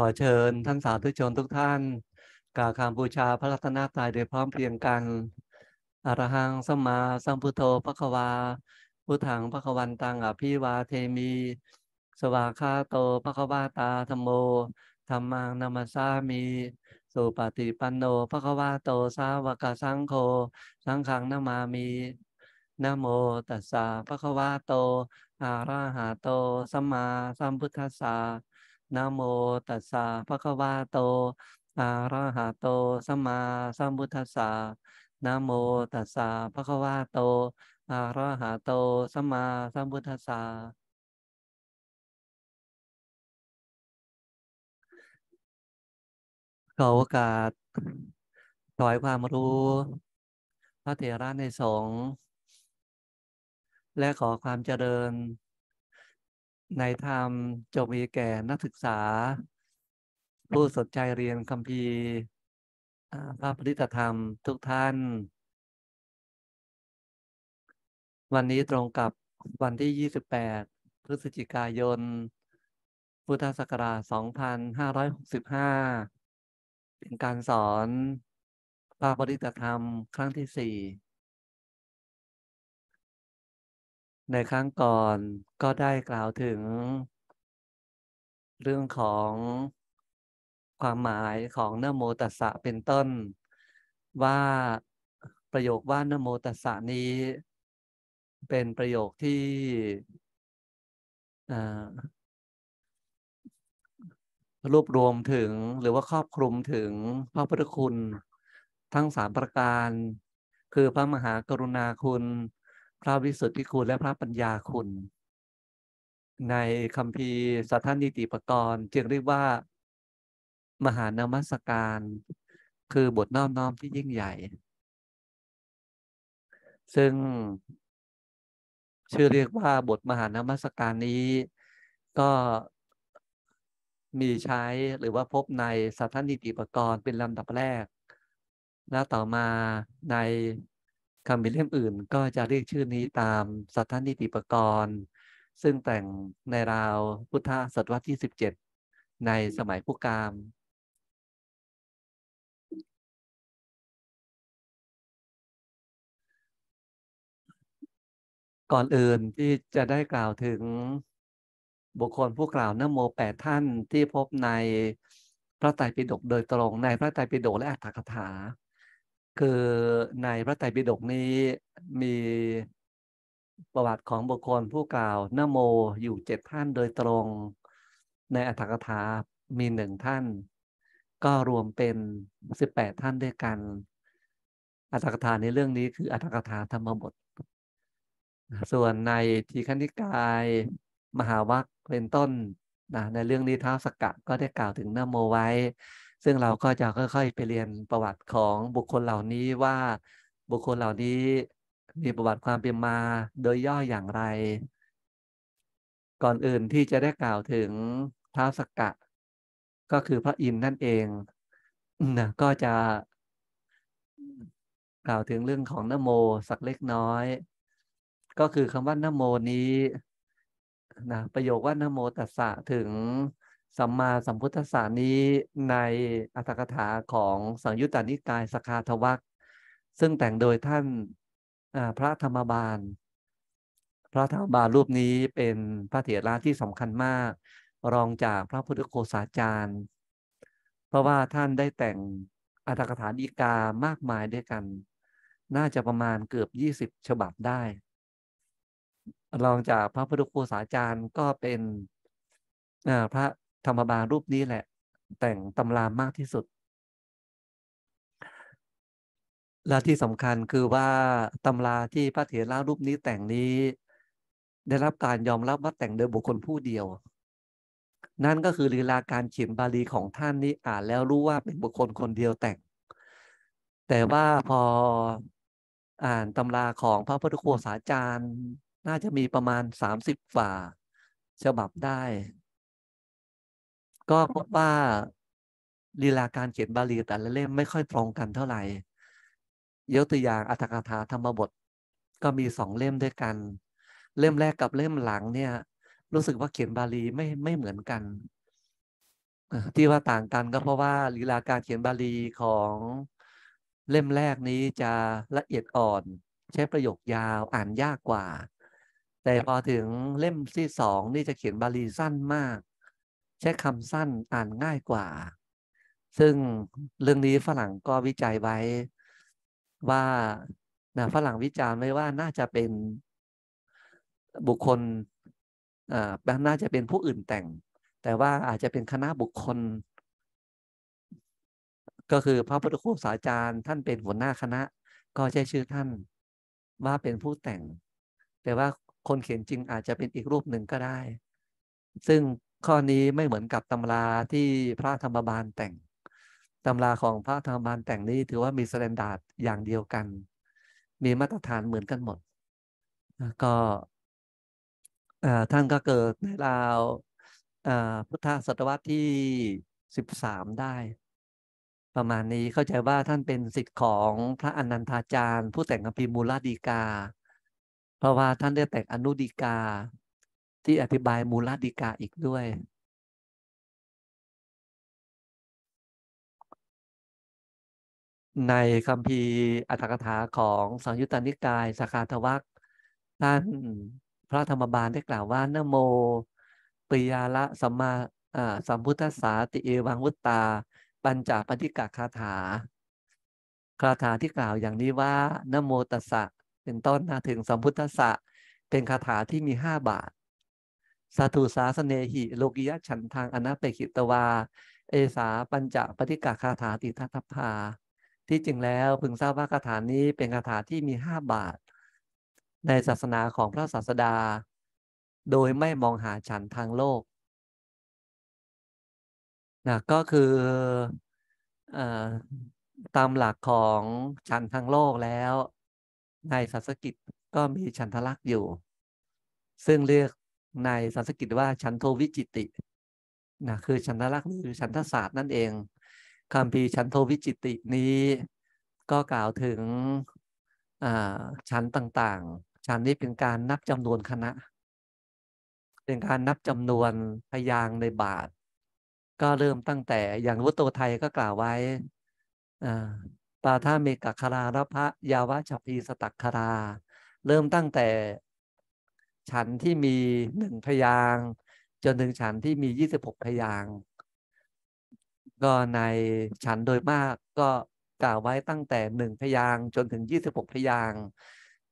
ขอเชิญท่านสาธุชนทุกท่านกราบคำบูชาพระรัตนตรัยโดยพร้อมเพรียงกัน อรหังสัมมาสัมพุทโธพระควาพุทธังพระควันตังอภิวาเทมี สวาคาโตพระควาตาธรรมโมธรรมังนามาสามีสุปฏิปันโนพระควาโตสาวกสังโฆสังขังนามามีนโมตัสสะพระควาโตอารหาโตสัมมาสัมพุทธัสสะนะโมตัสสะภะคะวะโตอะระหะโตสัมมาสัมพุทธัสสะนะโมตัสสะภะคะวะโตอะระหะโตสัมมาสัมพุทธัสสะขอโอกาสถอยความรู้ พระเถระในสงฆ์และขอความเจริญในธรรมจบมีแก่นักศึกษาผู้สนใจเรียนคำพีพระปริตธรรมทุกท่าน วันนี้ตรงกับวันที่ 28 พฤศจิกายนพุทธศักราช 2565 เป็นการสอนพระปริตธรรมครั้งที่ 4ในครั้งก่อนก็ได้กล่าวถึงเรื่องของความหมายของนโมตัสสะเป็นต้น ว่าประโยคว่านโมตัสสะนี้ เป็นประโยคที่รวบรวมถึงหรือว่าครอบคลุมถึงพระพุทธคุณทั้งสามประการคือพระมหากรุณาคุณพระวิสุทธิคุณและพระปัญญาคุณ ในคำพีสัทธานิติปกรณ์จึงเรียกว่ามหานามัสการคือบทน้อม น้อมที่ยิ่งใหญ่ ซึ่ง ชื่อเรียกว่าบทมหานามัสการนี้ก็มีใช้หรือว่าพบในสัทธานิติปกรณ์เป็นลำดับแรก แล้วต่อมาในคำพิเล่มอื่นก็จะเรียกชื่อนี้ตามสัทธนิติปกรณ์ซึ่งแต่งในราวพุทธศตวรรษที่ 17 ในสมัยพุกาม ก่อนอื่นที่จะได้กล่าวถึงบุคคลผู้กล่าวนโมแปดท่านที่พบในพระไตรปิฎกโดยตรงในพระไตรปิฎกและอัตถกถาคือในพระไตรปิฎกนี้มีประวัติของบุคคลผู้กล่าวนโมอยู่เจ็ดท่านโดยตรงในอัตถกถามีหนึ่งท่าน ก็รวมเป็นสิบแปดท่านด้วยกันอัตถกถาในเรื่องนี้คืออัตถกถาธรรมบท ส่วนในทีคณิกายมหาวัคเป็นต้นนะในเรื่องนี้ท้าวสกกะก็ได้กล่าวถึงนโมไว้ซึ่งเราก็จะค่อย ๆ ไปเรียนประวัติของบุคคลเหล่านี้ว่า บุคคลเหล่านี้มีประวัติความเป็นมาโดยย่ออย่างไร ก่อนอื่นที่จะได้กล่าวถึงท้าวสกกะ ก็คือพระอินทร์นั่นเองนะก็จะ กล่าวถึงเรื่องของนโมสักเล็กน้อย ก็คือคำว่านโมนี้นะประโยคว่านโมตัสสะถึงสัมมาสัมพุทธศาสนี้ในอัตถกถาของสังยุตตานิกายสคาทวักซึ่งแต่งโดยท่านพระธรรมบาลพระธรรมบาลรูปนี้เป็นพระเถระที่สำคัญมาก รองจากพระพุทธโคสาจารย์ เพราะว่าท่านได้แต่งอัตถกถาดีกามากมายด้วยกัน น่าจะประมาณเกือบยี่สิบฉบับได้รองจากพระพุทธโคสาจารย์ก็เป็นพระธรรมบารูปนี้แหละ แต่งตำรามากที่สุด และที่สำคัญคือว่าตำราที่พระเถรารูปนี้แต่งนี้ ได้รับการยอมรับว่าแต่งโดยบุคคลผู้เดียว นั่นก็คือลีลาการเขียนบาลีของท่านนี้อ่านแล้วรู้ว่าเป็นบุคคลคนเดียวแต่ง แต่ว่าพออ่านตำราของพระพุทธโฆษาจารย์ น่าจะมีประมาณส0ามิบฝ่าฉบับได้ก็พบว่าลีลาการเขียนบาลีแต่ละเล่มไม่ค่อยตรงกันเท่าไหร่ยกตัวอย่างอัตถกถาธรรมบทก็มีสองเล่มด้วยกัน เล่มแรกกับเล่มหลังเนี่ยรู้สึกว่าเขียนบาลีไม่ไม่เหมือนกัน ที่ว่าต่างกันก็เพราะว่าลีลาการเขียนบาลีของเล่มแรกนี้จะละเอียดอ่อนใช้ประโยคยาวอ่านยากกว่า แต่พอถึงเล่มที่สองนี่จะเขียนบาลีสั้นมากใช้คำสั้นอ่านง่ายกว่า ซึ่งเรื่องนี้ฝรั่งก็วิจัยไว้ว่าฝรั่งวิจารณ์ ไว้ว่าน่าจะเป็นบุคคลแ่าน่าจะเป็นผู้อื่นแต่ง แต่ว่าอาจจะเป็นคณะบุคคล ก็คือพระพุทธโฆษาจารย์ ท่านเป็นหัวหน้าคณะ ก็ใช้ชื่อท่าน ว่าเป็นผู้แต่ง แต่ว่าคนเขียนจริงอาจจะเป็นอีกรูปหนึ่งก็ได้ ซึ่งข้อนี้ไม่เหมือนกับตำราที่พระธรรมบาลแต่งตำราของพระธรรมบาลแต่งนี้ถือว่ามีสแตนดาร์ดอย่างเดียวกัน มีมาตรฐานเหมือนกันหมด ก็ท่านก็เกิดในราวพุทธศตวรรษที่สิบสามได้ ประมาณนี้เข้าใจว่าท่านเป็นสิทธิ์ของพระอนันทาจารย์ ผู้แต่งอภิมูลดีกา เพราะว่าท่านได้แต่งอนุดีกาที่อธิบายมูลดีกาอีกด้วย ในคำพีอัตถกถาของสังยุตตานิกายสาขาทวักท่านพระธรรมบาลได้กล่าวว่า นโมปิยาละสัมมาสัมพุทธสาติเอวังวุตตา ปัญจปฏิกาคาถา คาถาที่กล่าวอย่างนี้ว่า นโมตัสสะ เป็นต้นนะถึงสัมพุทธสะ เป็นคาถาที่มีห้าบาทสาธุสาสเนหิโลกิยะฉันทางอนาเปกิตวา เอสาปัญจปฏิกาคาถาติทัตภา ที่จริงแล้วพึงทราบว่า คาถานี้เป็น คาถาที่มีห้า บาท ในศาสนาของพระศาสดา โดยไม่มองหาฉันทางโลกนะก็คืออตามหลักของฉันทางโลกแล้ว ในศาสกิจก็มีฉันทลักษ์อยู่ ซึ่งเรียกในสันสกฤตว่าชันโทวิจิตินะคือชันทลักษณ์หรือชันทศาสตร์นั่นเองคำพีชันโทวิจิตินี้ก็กล่าวถึงชั้นต่างๆชั้นนี้เป็นการนับจำนวนคณะ เป็นการนับจำนวนพยางในบาท ก็เริ่มตั้งแต่อย่างวุตโตไทยก็กล่าวไว้ปาท่าเมกคารารพะยาวะชพีสตักคารา เริ่มตั้งแต่ฉันที่มีหนึ่งพยาง จน ถึงฉันที่มียี่สิบหกพยาง ก็ในฉันโดยมากก็กล่าวไว้ตั้งแต่หนึ่งพยางจนถึงยี่สิบหกพยาง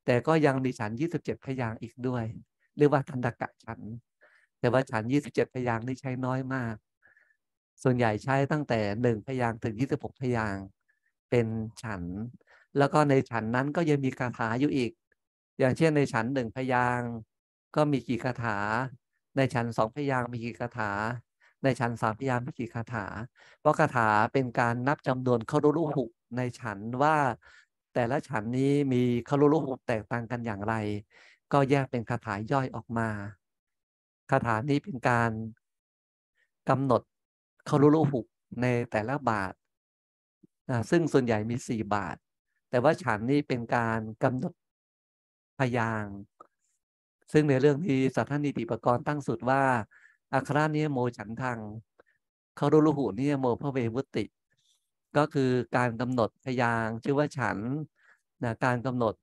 แต่ก็ยังมีฉันยี่สิบเจ็ดพยางอีกด้วยเรียกว่าทันตกะฉัน แต่ว่าฉันยี่สิบเจ็ดพยางนี่ใช้น้อยมาก ส่วนใหญ่ใช้ตั้งแต่หนึ่งพยางถึงยี่สิบหกพยางเป็นฉัน แล้วก็ในฉันนั้นก็ยังมีคาถาอยู่อีก อย่างเช่นในฉันหนึ่งพยางก็มีกี่คาถาในชั้นสองพยางมีกี่คาถา ในชั้นสามพยางมีกี่คาถา เพราะคาถาเป็นการนับจำนวนคข้ารูหุในชั้นว่าแต่ละชั้นนี้มีคข้ารูหุแตกต่างกันอย่างไร ก็แยกเป็นคาถาย่อยออกมาคาถานี้เป็นการ กำหนดคข้ารูหุในแต่ละบาทนะซึ่งส่วนใหญ่มีสี่บาท แต่ว่าฉันนี้เป็นการกำหนด พยางซึ่งในเรื่องที่สัทธานิติปกรณ์ตั้งสุดว่า อัครานี้ยโมฉันทังเขารูลุหูนี่ยโมพระเววุติ ก็คือการกำหนดพยางชื่อว่าฉันนะการกำหนด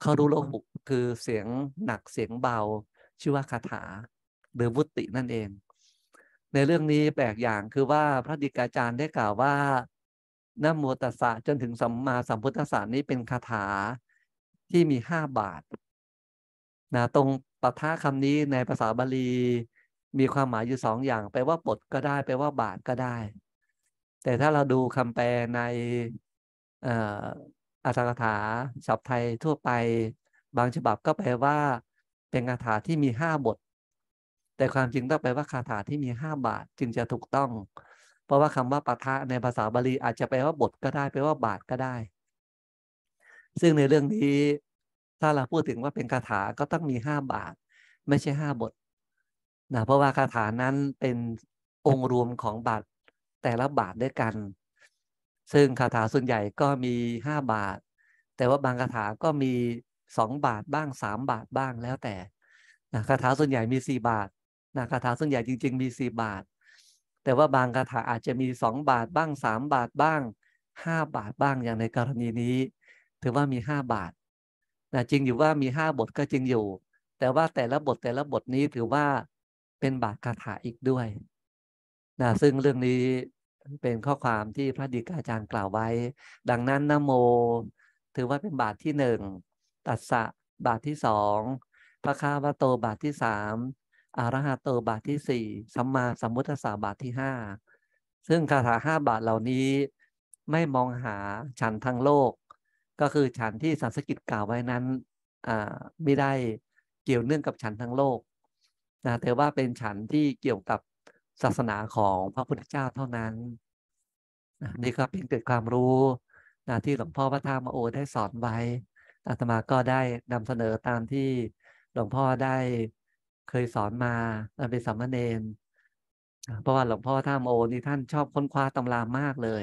เขารูลุหูคือเสียงหนักเสียงเบา ชื่อว่าคาถาหรือวุตินั่นเอง ในเรื่องนี้แปลกอย่างคือว่าพระดิกาจารย์ได้กล่าวว่านโมตัสสะจนถึงสัมมาสัมพุทธัสสะนี้เป็นคาถาที่มีห้าบาทนะตรงปัทะคำนี้ในภาษาบาลี มีความหมายอยู่สองอย่างแปลว่าปดก็ได้ แปลว่าบาทก็ได้ แต่ถ้าเราดูคำแปลในอัตถกถาศัพท์ไทยทั่วไป บางฉบับก็แปลว่า เป็นคาถาที่มีห้าบท แต่ความจริงต้องแปลว่าคาถาที่มีห้าบาทจึงจะถูกต้อง เพราะว่าคำว่าปัทะในภาษาบาลี อาจจะแปลว่าบทก็ได้แปลว่าบาทก็ได้ ซึ่งในเรื่องนี้ถ้าเราพูดถึงว่าเป็นคาถาก็ต้องมีห้าบาท ไม่ใช่ห้าบทนะเพราะว่าคาถานั้นเป็นองค์รวมของบาท แต่ละบาทด้วยกัน ซึ่งคาถาส่วนใหญ่ก็มีห้าบาท แต่ว่าบางคาถาก็มีสองบาทบ้างสามบาทบ้างแล้วแต่นะคาถาส่วนใหญ่มีสี่บาทนะคาถาส่วนใหญ่จริงๆ มีสี่บาท แต่ว่าบางคาถาอาจจะมีสองบาทบ้างสามบาทบ้างห้าบาทบ้างอย่างในกรณีนี้ ถือว่ามีห้าบาทนะจริง อยู่ว่ามีห้าบทก็จริงอยู่ แต่ว่าแต่ละบทแต่ละบทนี้ถือว่าเป็นบาทคาถาอีกด้วยนะซึ่งเรื่องนี้เป็นข้อความที่พระดิกาจารย์ กล่าวไว้ ดังนั้นนโมถือว่าเป็นบาท ที่หนึ่งตัสสะบาท ที่สอง พระคาวะโตบาท ที่สามอารหะโตบาทที่สี่สัมมาสัมพุทธสาบาทที่ห้าซึ่งคาถาห้าบาทเหล่านี้ไม่มองหาฉันทั้งโลกก็คือฉันที่สันสกิตกล่าวไว้นั้นไม่ได้เกี่ยวเนื่องกับฉันทั้งโลกนะแต่ว่าเป็นฉันที่เกี่ยวกับศาสนาของพระพุทธเจ้าเท่านั้นนะนี่ก็เป็น เกิดความรู้นะที่หลวงพ่อพระธรรมโอได้สอนไว้อาตมาก็ได้นำเสนอตามที่หลวงพ่อได้เคยสอนมาเป็นสัมเณรเพราะว่าหลวงพ่อท่ามโอนี่ท่านชอบค้นคว้าตำรามากเลย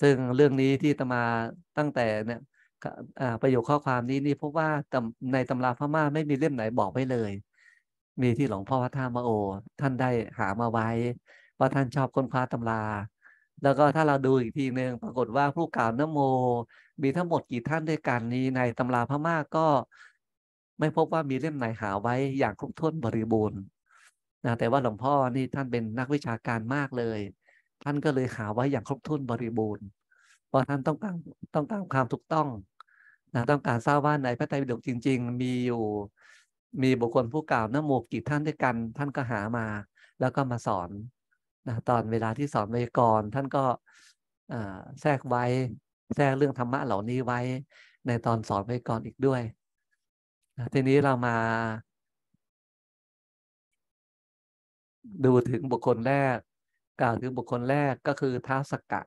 ซึ่งเรื่องนี้ที่ตมาตั้งแต่เนี่ยประโยคข้อความนี้นี่พบว่าในตำราพม่าไม่มีเล่มไหนบอกไว้เลย มีที่หลวงพ่อพระธามโอ ท่านได้หามาไว้ว่าท่านชอบค้นคว้าตำรา แล้วก็ถ้าเราดูอีกทีหนึ่งปรากฏว่าผู้กล่าวนโม มีทั้งหมดกี่ท่านด้วยกันนี้ในตำราพม่าก็ไม่พบว่ามีเล่มไหนหาไว้อย่างครบถ้วนบริบูรณ์นะแต่ว่าหลวงพ่อนี่ท่านเป็นนักวิชาการมากเลยท่านก็เลยหาไว้อย่างครบถ้วนบริบูรณ์ เพราะท่านต้องการต้องการความถูกต้องนะต้องการทราบว่าในพระไตรปิฎกจริงๆ มีอยู่ มีบุคคลผู้กล่าวนโมกี่ท่านด้วยกัน ท่านก็หามา แล้วก็มาสอนนะตอนเวลาที่สอนไวยากรท่านก็แทรกไว้แทรกเรื่องธรรมะเหล่านี้ไว้ในตอนสอนไวยากรอีกด้วยนะทีนี้เรามา ดูถึงบุคคลแรกกล่าวถึงบุคคลแรกก็คือท้าสกกะ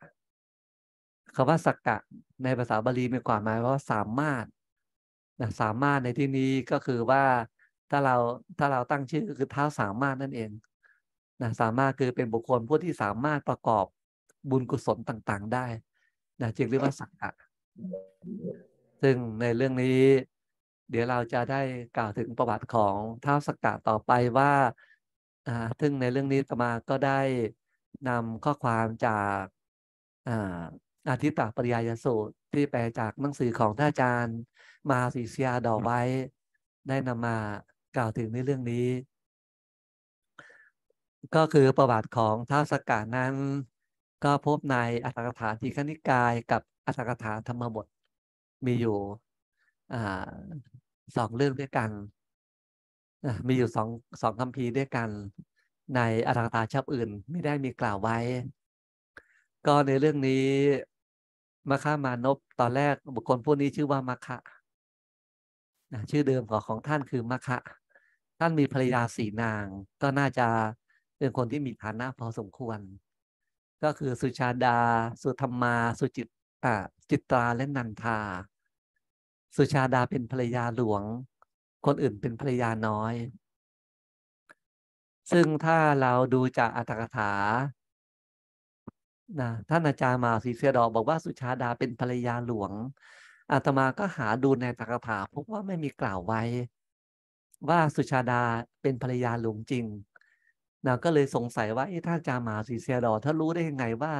คำว่าสกกะในภาษาบาลีมีความหมายว่าสามารถนะสามารถในที่นี้ก็คือว่าถ้าเราถ้าเราตั้งชื่อ ก็คือเท้าสามารถนั่นเองนะสามารถคือเป็นบุคคลผู้ที่สามารถประกอบบุญกุศลต่างๆได้นะจึงเรียกว่าสักกะ ซึ่งในเรื่องนี้ เดี๋ยวเราจะได้กล่าวถึงประวัติของเท้าสักกะต่อไปว่าซึ่งในเรื่องนี้ตมาก็ได้นำข้อความจากอาทิตตปาปริยายสูตรที่แปลจากหนังสือของท่านอาจารย์ มาศิษยาดอกไว้ได้นำมากล่าวถึงในเรื่องนี้ ก็คือประวัติของท้าวสกกานั้นก็พบในอัตถกถาทีฆนิกายกับอัตถกถาธรรมบทมีอยู่สองเรื่องด้วยกัน มีอยู่สองสองคำพีด้วยกันในอัตถาฉบับอื่นไม่ได้มีกล่าวไว้ ก็ในเรื่องนี้มาคามานพตอนแรกบุคคลผู้นี้ชื่อว่ามาคะนะชื่อเดิมของของท่านคือมาคะ ท่านมีภรรยาสีนาง ก็น่าจะเป็นคนที่มีฐานะพอสมควร ก็คือสุชาดา สุธรรมา สุจิตอ่าจิตราและนันทา สุชาดาเป็นภรรยาหลวง คนอื่นเป็นภรรยาน้อยซึ่งถ้าเราดูจากอัตถกถานะท่านอาจารย์มาสีเสียดอกบอกว่าสุชาดาเป็นภรรยาหลวงอาตมาก็หาดูในอัตถกถาพบว่าไม่มีกล่าวไว้ ว่าสุชาดาเป็นภรรยาหลวงจริงนะก็เลยสงสัยว่าท่านอาจารย์มาสีเสียดอถ้ารู้ได้ยังไงว่า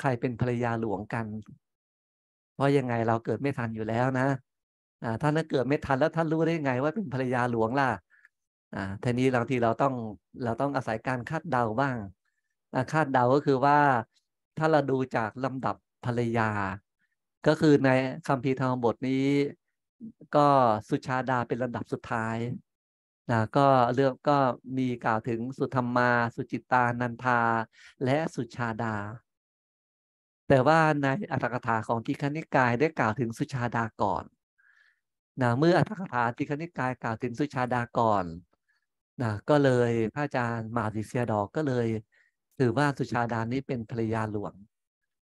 ใครเป็นภรรยาหลวงกัน เพราะยังไงเราเกิดไม่ทันอยู่แล้วนะท่านถ้าเกิดไม่ทันแล้วท่านรู้ได้ยังไง ว่าเป็นภรรยาหลวงล่ะอ่าทีนี้บางทีเราต้องเราต้องอาศัยการคาดเดาบ้าง คาดเดาก็คือว่าถ้าเราดูจากลำดับภรรยา ก็คือในคำพีธรรมบทนี้ ก็สุชาดาเป็นลำดับสุดท้ายนะก็เรื่องก็มีกล่าวถึงสุธรรมา สุจิตานันทาและสุชาดา แต่ว่าในอัตถกถาของทีคณิกายได้กล่าวถึงสุชาดาก่อนนะเมื่ออัตถกถาทีคณิกายกล่าวถึงสุชาดาก่อนนะก็เลยพระอาจารย์มาดิเซียดอกก็เลย ถือว่าสุชาดานี้เป็นภรรยาหลวง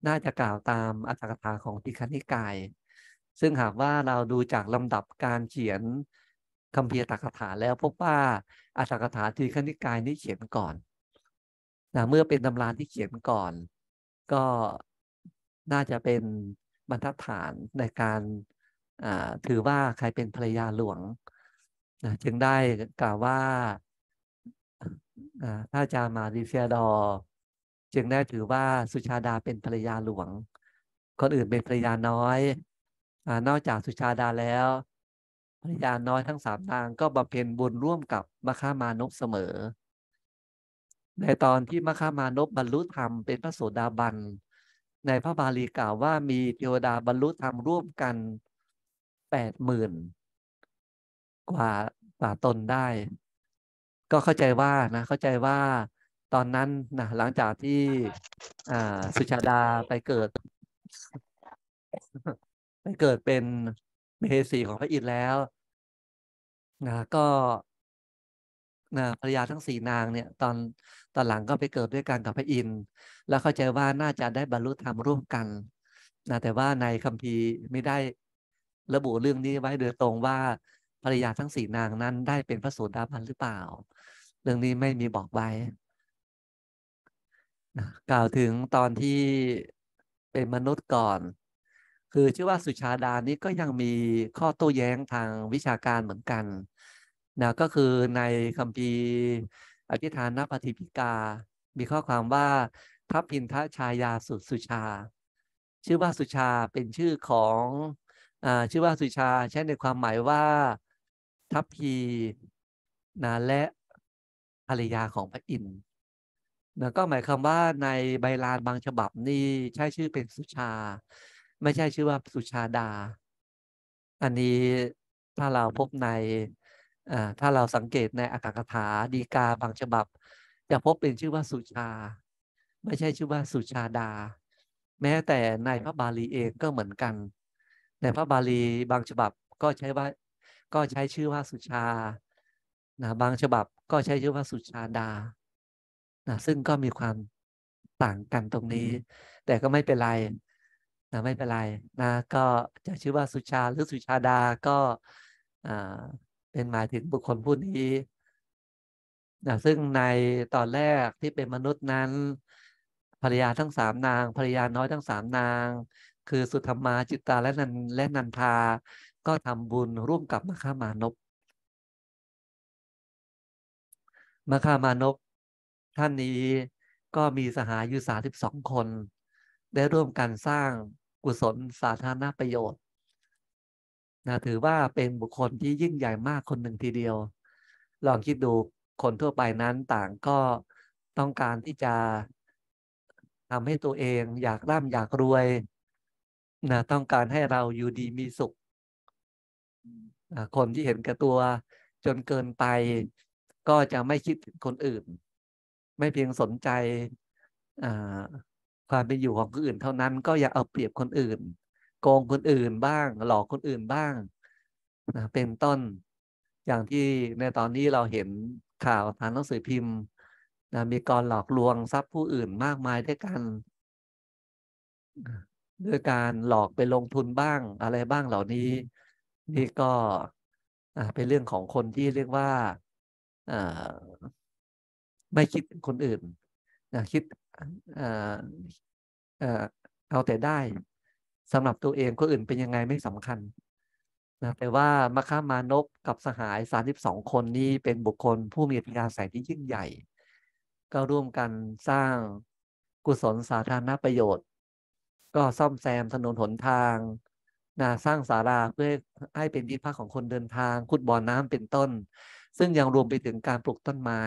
น่าจะกล่าวตามอัตถกถาของติคนิกาย ซึ่งหากว่าเราดูจากลำดับการเขียนคำเพียตกถาแล้วพบว่าอัตถกถาทีคณิกายนี้เขียนก่อนนะเมื่อเป็นตำราที่เขียนก่อน ก็น่าจะเป็นบรรทัดฐานในการถือว่าใครเป็นภรรยาหลวงนะจึงได้กล่าวว่าถ้อาจารย์มาดิเซียดอจึงได้ถือว่าสุชาดาเป็นภรรยาหลวงคนอื่นเป็นภรรยาน้อยอนอกจากสุชาดาแล้วภรรยาน้อยทั้งสามนางก็บำเพ็ญบุญร่วมกับมคามานพเสมอในตอนที่มคามานพบรรลุธรรมเป็นพระโสดาบันในพระบาลีกล่าวว่า มีเทวดาบรรลุธรรมร่วมกันแปดหมื่นกว่าก่าตนได้ ก็เข้าใจว่านะเข้าใจว่าตอนนั้นนะหลังจากที่สุชาดาไปเกิดไปเกิดเป็นเมสีของพระอินทร์แล้วนะก็นะภรรยาทั้งสี่นางเนี่ย ตอนตอนหลังก็ไปเกิดด้วยกันกับพระอินทร์แล้วเข้าใจว่าน่าจะได้บรรลุธรรมร่วมกันนะแต่ว่าในคัมภีร์ไม่ได้ระบุเรื่องนี้ไว้โดยตรงว่าภรรยาทั้งสี่นางนั้น ได้เป็นพระโสดาบันหรือเปล่า เรื่อง นี้ไม่มีบอก ไว้ กล่าว ถึงตอนที่เป็นมนุษย์ก่อน คือชื่อว่าสุชาดา นี้ก็ยังมีข้อโต้แย้งทางวิชาการเหมือนกันนะก็คือในคำพีอธิฐานนปฏิพิกา มีข้อความว่าทัพพินทชายาสุสุชา ชื่อว่าสุชาเป็นชื่อของอชื่อว่าสุชาใช้ในความหมายว่าทัพพีนะและภรรยาของพระอินทร์นะก็หมายความว่าในใบลานบางฉบับนี่ใช้ชื่อเป็นสุชา ไม่ใช่ชื่อว่าสุชาดา อันนี้ถ้าเราพบใน ถ้าเราสังเกตในอักถกถาดีกาบางฉบับ จะพบเป็นชื่อว่าสุชา ไม่ใช่ชื่อว่าสุชาดา แม้แต่ในพระบาลีเองก็เหมือนกัน ในพระบาลีบางฉบับก็ใช้ว่าก็ใช้ชื่อว่าสุชานะบางฉบับก็ใช้ชื่อว่าสุชาดานะซึ่งก็มีความต่างกันตรงนี้ แต่ก็ไม่เป็นไรนะไม่เป็นไรนะ ก็จะชื่อว่าสุชาหรือสุชาดา ก็เป็นหมายถึงบุคคลผู้นี้นะซึ่งในตอนแรกที่เป็นมนุษย์นั้น ภรรยาทั้งสามนาง ภรรยาน้อยทั้งสามนาง คือสุธรรมาจิตตาและนันและนันทาก็ทำบุญร่วมกับมาฆามานพมาฆามานพท่านนี้ก็มีสหายอยู่สาสิบสองคน ได้ร่วมกันสร้างกุศลสาธารณประโยชน์นะถือว่าเป็นบุคคลที่ยิ่งใหญ่มากคนหนึ่งทีเดียว ลองคิดดูคนทั่วไปนั้นต่างก็ต้องการที่จะทำให้ตัวเองอยากร่ำอยากรวยนะต้องการให้เราอยู่ดีมีสุขคนที่เห็นแก่ตัวจนเกินไป ก็จะไม่คิดถึงคนอื่น ไม่เพียงสนใจความเป็นอยู่ของคนอื่นเท่านั้นก็อย่าเอาเปรียบคนอื่นโกงคนอื่นบ้าง หลอกคนอื่นบ้างเป็นต้นอย่างที่ในตอนนี้เราเห็นข่าวทางหนังสือพิมพ์มีการหลอกลวงทรัพย์ผู้อื่นมากมายด้วยกันด้วยการหลอกไปลงทุนบ้างอะไรบ้างเหล่านี้นี่ ก็เป็นเรื่องของคนที่เรียกว่าไม่คิดคนอื่นนะคิดเอาแต่ได้สำหรับตัวเอง คน อื่นเป็นยังไงไม่สำคัญนะแต่ว่ามาค้ามานพกับสหายสาสองคนนี้เป็นบุคคล ผู้มีปัญญาสงที่ยิ่งใหญ่ ก็ร่วมกันสร้างกุศลสาธารณประโยชน์ ก็ซ่อมแซมถนนหนทางนะสร้างศาลาเพื่อให้เป็นที่พักของคนเดินทางขุดบ่อน้ำเป็นต้น ซึ่งยังรวมไปถึงการปลูกต้นไม้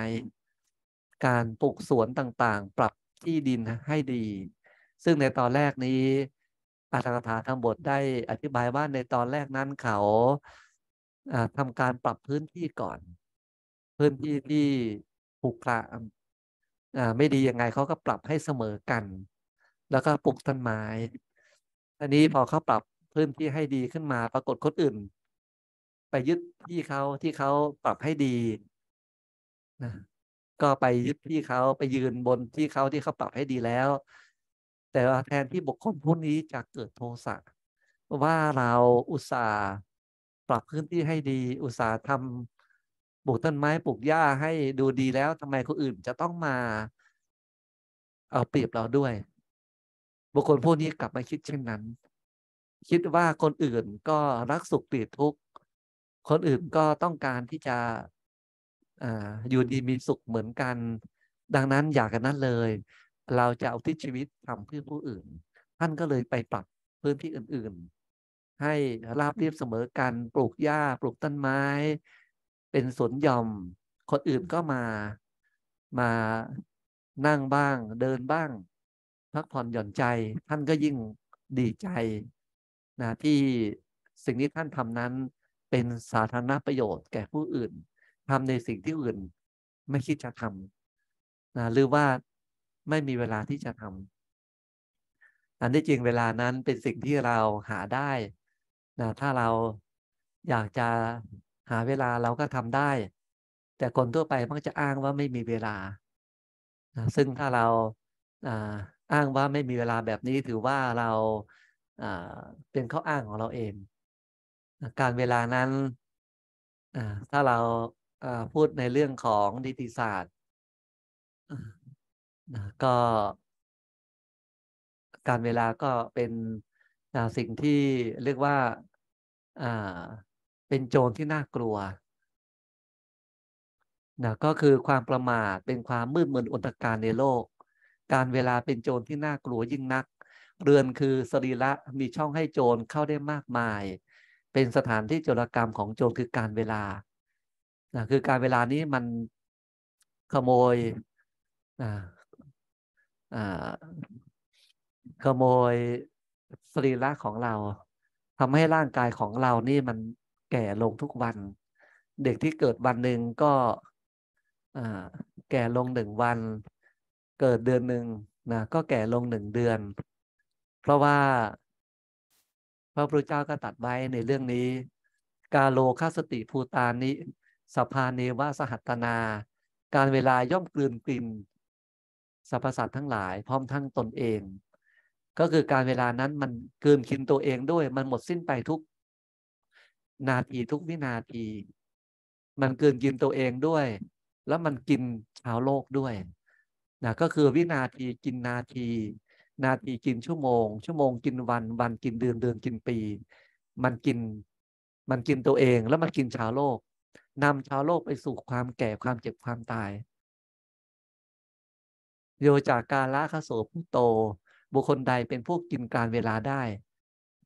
การปลูกสวนต่างๆ ปรับที่ดินให้ดี ซึ่งในตอนแรกนี้อาจารยกถาทางบทได้ อธิบายว่าในตอนแรกนั้นเขาทำการปรับพื้นที่ก่อน พื้นที่ที่ปลูกกระไม่ดียังไงเขาก็ปรับให้เสมอกัน แล้วก็ปลูกต้นไม้อันนี้พอเขาปรับพื้นที่ให้ดีขึ้นมาปรากฏคนอื่น ไปยึดที่เขาที่เขาปรับให้ดีนะก็ไปยึดที่เขาไปยืนบนที่เขาที่เขาปรับให้ดีแล้ว แต่ว่าแทนที่บุคคลผู้นี้จะเกิดโทสะว่าเราอุตส่าห์ปรับพื้นที่ให้ดี อุตส่าห์ทำปลูกต้นไม้ปลูกหญ้าให้ดูดีแล้วทำไมคนอื่นจะต้องมา เอาเปรียบเราด้วย บุคคลพวกนี้กลับมาคิดเช่นนั้นคิดว่าคนอื่นก็รักสุขติีดทุกข์ คนอื่นก็ต้องการที่จะอยู่ดีมีสุขเหมือนกัน ดังนั้นอยากกันนั้นเลย เราจะเอาที่ชีวิตทำเพื่อผู้อื่น ท่านก็เลยไปปรับพื้นที่อื่นๆ ให้ราบเรียบเสมอกัน ปลูกหญ้าปลูกต้นไม้ เป็นสวนหย่อม คนอื่นก็มามานั่งบ้างเดินบ้างพักผ่อนหย่อนใจ ท่านก็ยิ่งดีใจนะที่สิ่งที่ท่านทำนั้นเป็นสาธารณประโยชน์แก่ผู้อื่น ทำในสิ่งที่อื่น ไม่คิดจะทำนะหรือว่าไม่มีเวลาที่จะทำ อันที่จริงเวลานั้นเป็นสิ่งที่เราหาได้นะถ้าเราอยากจะหาเวลาเราก็ทำได้ แต่คนทั่วไปมักจะอ้างว่าไม่มีเวลานะซึ่งถ้าเราอ้างว่าไม่มีเวลาแบบนี้ถือว่าเราเป็นข้ออ้างของเราเองการเวลานั้นถ้าเราพูดในเรื่องของดิติศาสตร์ก็ การเวลาก็เป็นสิ่งที่เรียกว่า เป็นโจรที่น่ากลัวนะก็คือความประมาทเป็นความมืดมนอนตการในโลก การเวลาเป็นโจรที่น่ากลัวยิ่งนักเรือน คือ สรีระ มีช่องให้โจรเข้าได้มากมาย เป็นสถานที่โจรกรรมของโจรคือการเวลาคือการเวลานี้มันขโมยขโมย สรีระ ของเราทำให้ร่างกายของเรานี่มันแก่ลงทุกวัน เด็กที่เกิดวันหนึ่งก็แก่ลงหนึ่งวันเกิดเดือนหนึ่งนะก็แก่ลงหนึ่งเดือนเพราะว่า พระพุทธเจ้าก็ตัดไว้ในเรื่องนี้ กาโลคาสติภูตานิสภาเนวะสหัตนา การเวลาย่อมกลืนกลิ่นสรรพสัตว์ทั้งหลาย พร้อมทั้งตนเอง ก็คือการเวลานั้นมันกลืนกินตัวเองด้วย มันหมดสิ้นไปทุก นาทีทุกวินาทีมันกลืนกินตัวเองด้วย แล้วมันกินชาวโลกด้วยนะก็คือวินาทีกินนาทีนาทีกินชั่วโมงชั่วโมงกินวันวันกินเดือนเดือนกินปี มันกินมันกินตัวเองแล้วมันกินชาวโลกนำชาวโลกไปสู่ความแก่ความเจ็บความตาย โยจากการละขโสผู้โตบุคคลใดเป็นผู้กินการเวลาได้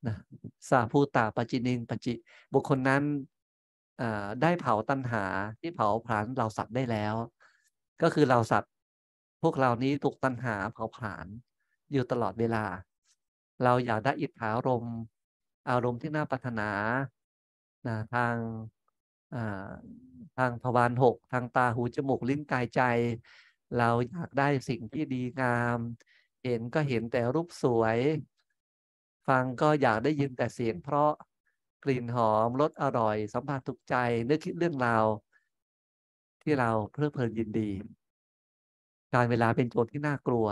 นะสาภูตาปจินิงปจิบุคคลนั้นได้เผาตัณหาที่เผาผลาญเราสัตว์ได้แล้ว ก็คือเราสัตว์ พวกเรานี้ถูกตัณหาเผาผลาญอยู่ตลอดเวลา เราอยากได้อิทธารมอารมณ์ที่น่าปรารถนานะทางทางทวารหก ทางตาหู จมูก ลิ้นกายใจ เราอยากได้สิ่งที่ดีงาม เห็นก็เห็นแต่รูปสวย ฟังก็อยากได้ ยิน แต่เสียงเพราะกลิ่นหอม รส อร่อย สัมผัสถูก ใจ นึก คิดเรื่องราวที่เรา เพลิดเพลินยินดี การเวลาเป็นโจทย์ที่น่ากลัว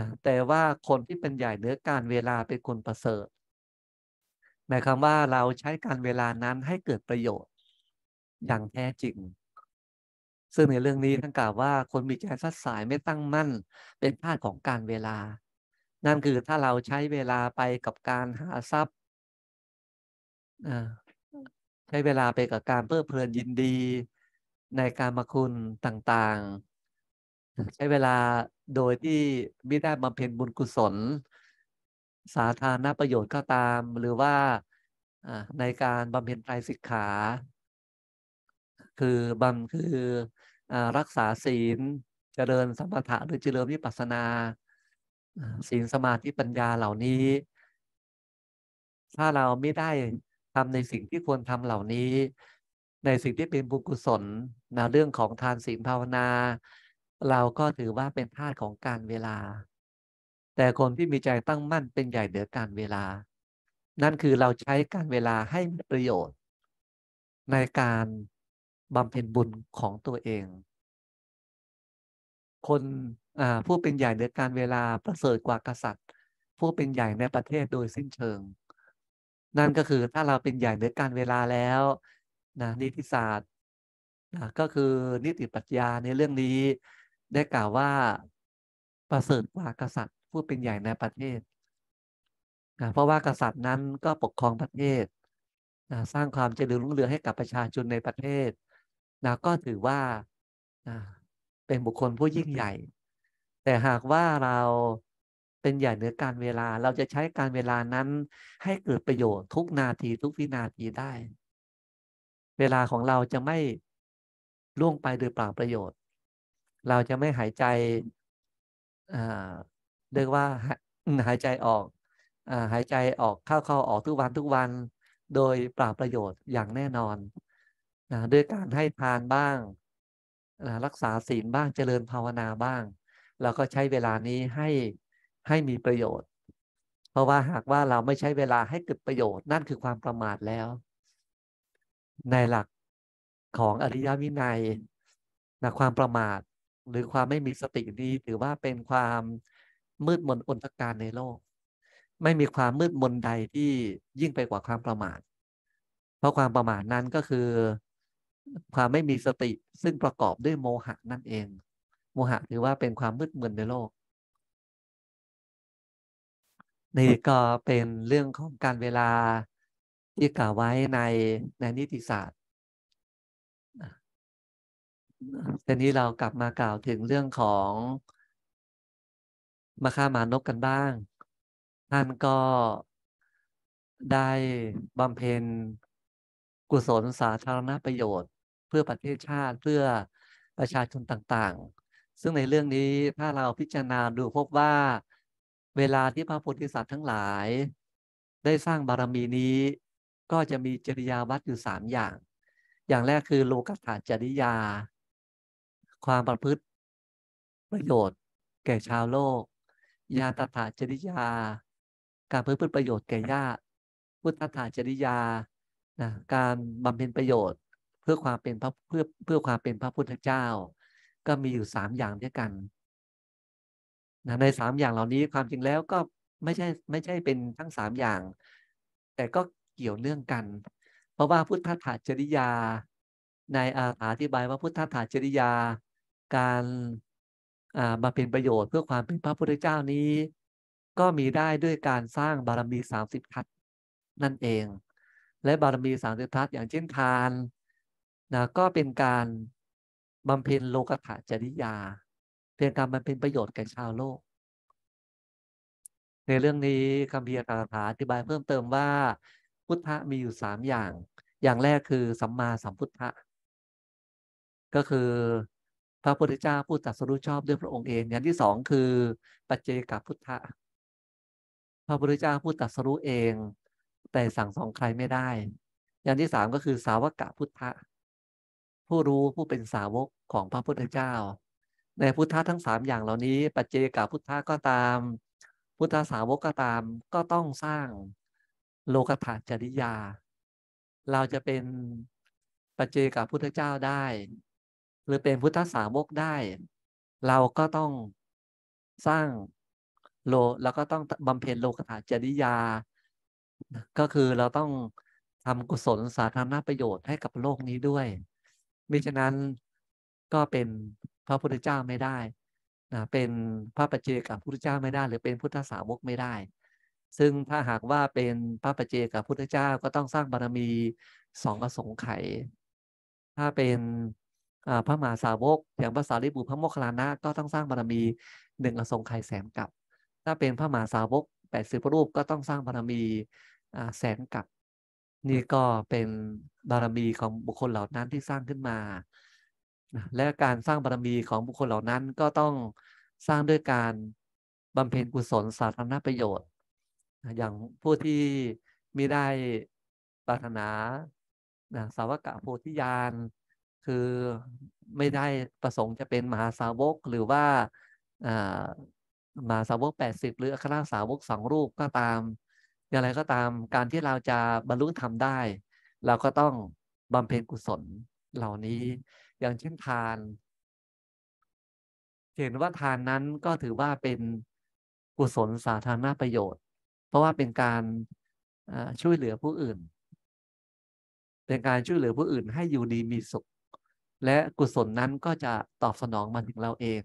นะแต่ว่าคนที่เป็นใหญ่เหนือการเวลาเป็นคนประเสริฐหมายความว่าเราใช้การเวลานั้นให้เกิดประโยชน์ อย่างแท้จริง ซึ่งในเรื่องนี้ท่านกล่าวว่าคนมีใจสัดสายไม่ตั้งมั่นเป็นทลาดของการเวลา นั่นคือถ้าเราใช้เวลาไปกับการหาทรัพย์ ใช้เวลาไปกับการเพลิดเพลินยินดี ในการมาคุณต่างใช้เวลาโดยที่ไม่ได้บำเพ็ญบุญกุศล สาธารณประโยชน์ก็ตามหรือว่าในการบำเพ็ญไตรสิกขา คือบำคืออรักษาศีลเจริญสมถะหรือเจริญวิปัสนาศีลสมาธิปัญญาเหล่านี้ ถ้าเราไม่ได้ทำในสิ่งที่ควรทำเหล่านี้ ในสิ่งที่เป็นบุญกุศลในเรื่องของทานศีลภาวนาเราก็ถือว่าเป็นธาตุของการเวลา แต่คนที่มีใจตั้งมั่นเป็นใหญ่เหนือการเวลา นั่นคือเราใช้การเวลาให้มีประโยชน์ ในการบำเพ็ญบุญของตัวเอง คนผู้เป็นใหญ่เหนือการเวลาประเสริฐกว่ากษัตริย์ ผู้เป็นใหญ่ในประเทศโดยสิ้นเชิง นั่นก็คือถ้าเราเป็นใหญ่เหนือการเวลาแล้วนะนิติศาสตร์นะก็คือนิติปรัชญาในเรื่องนี้ได้กล่าวว่าประเสริฐกว่ากษัตริย์ผู้เป็นใหญ่ในประเทศ เพราะว่ากษัตริย์นั้นก็ปกครองประเทศสร้างความเจริญรุ่งเรืองให้กับประชาชนในประเทศก็ถือว่า เป็นบุคคลผู้ยิ่งใหญ่ แต่หากว่าเราเป็นใหญ่เหนือการเวลา เราจะใช้การเวลานั้นให้เกิดประโยชน์ทุกนาที ทุกวินาทีได้ เวลาของเราจะไม่ล่วงไปโดยเปล่า ประโยชน์เราจะไม่หายใจเรียกว่าหายใจออกหายใจออกเข้าเข้าออกทุกวันทุกวันโดยปราประโยชน์อย่างแน่นอนด้วยการให้ทานบ้าง รักษาศีลบ้างเจริญภาวนาบ้างเราก็ใช้เวลานี้ให้ให้มีประโยชน์ เพราะว่าหากว่าเราไม่ใช้เวลาให้เกิดประโยชน์นั่นคือความประมาทแล้ว ในหลักของอริยวินัยนะความประมาทหรือความไม่มีสตินี้ถือว่าเป็นความมืดมนอนตการในโลกไม่มีความมืดมนใดที่ยิ่งไปกว่าความประมาทเพราะความประมาทนั้นก็คือความไม่มีสติซึ่งประกอบด้วยโมหะนั่นเอง โมหะถือว่าเป็นความมืดมนในโลก นี่ก็เป็นเรื่องของการเวลาที่กล่าวไว้ใน ในนิติศาสตร์ทีนี้เรากลับมากล่าวถึงเรื่องของ มาฆ่ามานกกันบ้าง ท่านก็ได้บำเพ็ญกุศลสาธารณประโยชน์ เพื่อประเทศชาติเพื่อประชาชนต่างๆ ซึ่งในเรื่องนี้ถ้าเราพิจารณาดูพบว่า เวลาที่พระโพธิสัตว์ทั้งหลาย ได้สร้างบารมีนี้ก็จะมีจริยาวัดอยู่สามอย่าง อย่างแรกคือโลกถาจริยาความประพฤติ ประโยชน์ แก่ชาวโลกยาตถาจริยา การเพื่อพือประโยชน์แก่ญาติพุทธถาจริยานะการบำเพ็ญประโยชน์เพื่อความเป็นพระเพื่อเพื่อความเป็นพระพุทธเจ้า ก็มีอยู่สามอย่างด้วยกันนะในสามอย่างเหล่านี้ความจริงแล้วก็ไม่ใช่ไม่ใช่เป็นทั้งสามอย่างแต่ก็เกี่ยวเนื่องกัน เพราะว่าพุทธถาจริยา ในอาถาธิบายว่าพุทธถาจริยาการมาเป็นประโยชน์เพื่อความเป็นพระพุทธเจ้านี้ ก็มีได้ด้วยการสร้างบารมีสามสิบทัศนั่นเอง และบารมีสามสิบทัศอย่างเช่นทานนะก็เป็นการ บำเพ็ญโลกถาจริยาเป็นการ บำเพ็ญประโยชน์แก่ชาวโลก ในเรื่องนี้คำพิีารณาอธิบายเพิ่มเติมว่า พุทธะมีอยู่สามอย่าง อย่างแรกคือ สัมมาสัมพุทธะก็คือพระพุทธเจ้าผู้ตรัสรู้ชอบด้วยพระองค์เองอย่างที่สองคือปัจเจกพุทธะพระพุทธเจ้าผู้ตรัสรู้เองแต่สั่งสอนใครไม่ได้อย่างที่สามก็คือสาวกะพุทธะผู้รู้ผู้เป็นสาวกของพระพุทธเจ้า ในพุทธะทั้งสามอย่างเหล่านี้ ปัจเจกพุทธะก็ตาม พุทธสาวกก็ตามก็ต้องสร้างโลกฐาจริยา เราจะเป็นปัจเจกพุทธเจ้าได้หรือเป็นพุทธสาวกได้ เราก็ต้องสร้างโลแล้วก็ต้องบำเพ็ญโลกาจริยา ก็คือเราต้องทำกุศลสาธารณประโยชน์ให้กับโลกนี้ด้วยมิฉะนั้นก็เป็นพระพุทธเจ้าไม่ได้นะเป็นพระปัจเจกับพุทธเจ้าไม่ได้ หรือเป็นพุทธสาวกไม่ได้ ซึ่งถ้าหากว่าเป็นพระปัจเจกับพุทธเจ้าก็ต้องสร้างบารมีสองกสงไขถ้าเป็นพระมหาสาวกอย่างพระสาริบุตรพระโมคคัลลานะ ก็ต้องสร้างบารมีหนึ่งอสงไขยแสนกับถ้าเป็นพระมหาสาวกแปดสิบรูปก็ต้องสร้างบารมีแสนกับนี่ก็เป็นบารมีของบุคคลเหล่านั้นที่สร้างขึ้นมา และการสร้างบารมีของบุคคลเหล่านั้นก็ต้องสร้างด้วยการบำเพ็ญกุศลสาธารณประโยชน์อย่างผู้ที่มีได้ปรารถนาสาวกะโพธิญาณคือไม่ได้ประสงค์จะเป็นมหาสาวกหรือว่ามาสาวก80หรืออัครสาวกสองรูปก็ตาม อย่างไรก็ตามการที่เราจะบรรลุธรรมได้ เราก็ต้องบำเพ็ญกุศลเหล่านี้ อย่างเช่นทาน เห็นว่าทานนั้นก็ถือว่าเป็นกุศลสาธารณประโยชน์ เพราะว่าเป็นการช่วยเหลือผู้อื่น เป็นการช่วยเหลือผู้อื่นให้อยู่ดีมีสุขและกุศลนั้นก็จะตอบสนองมาถึงเราเอง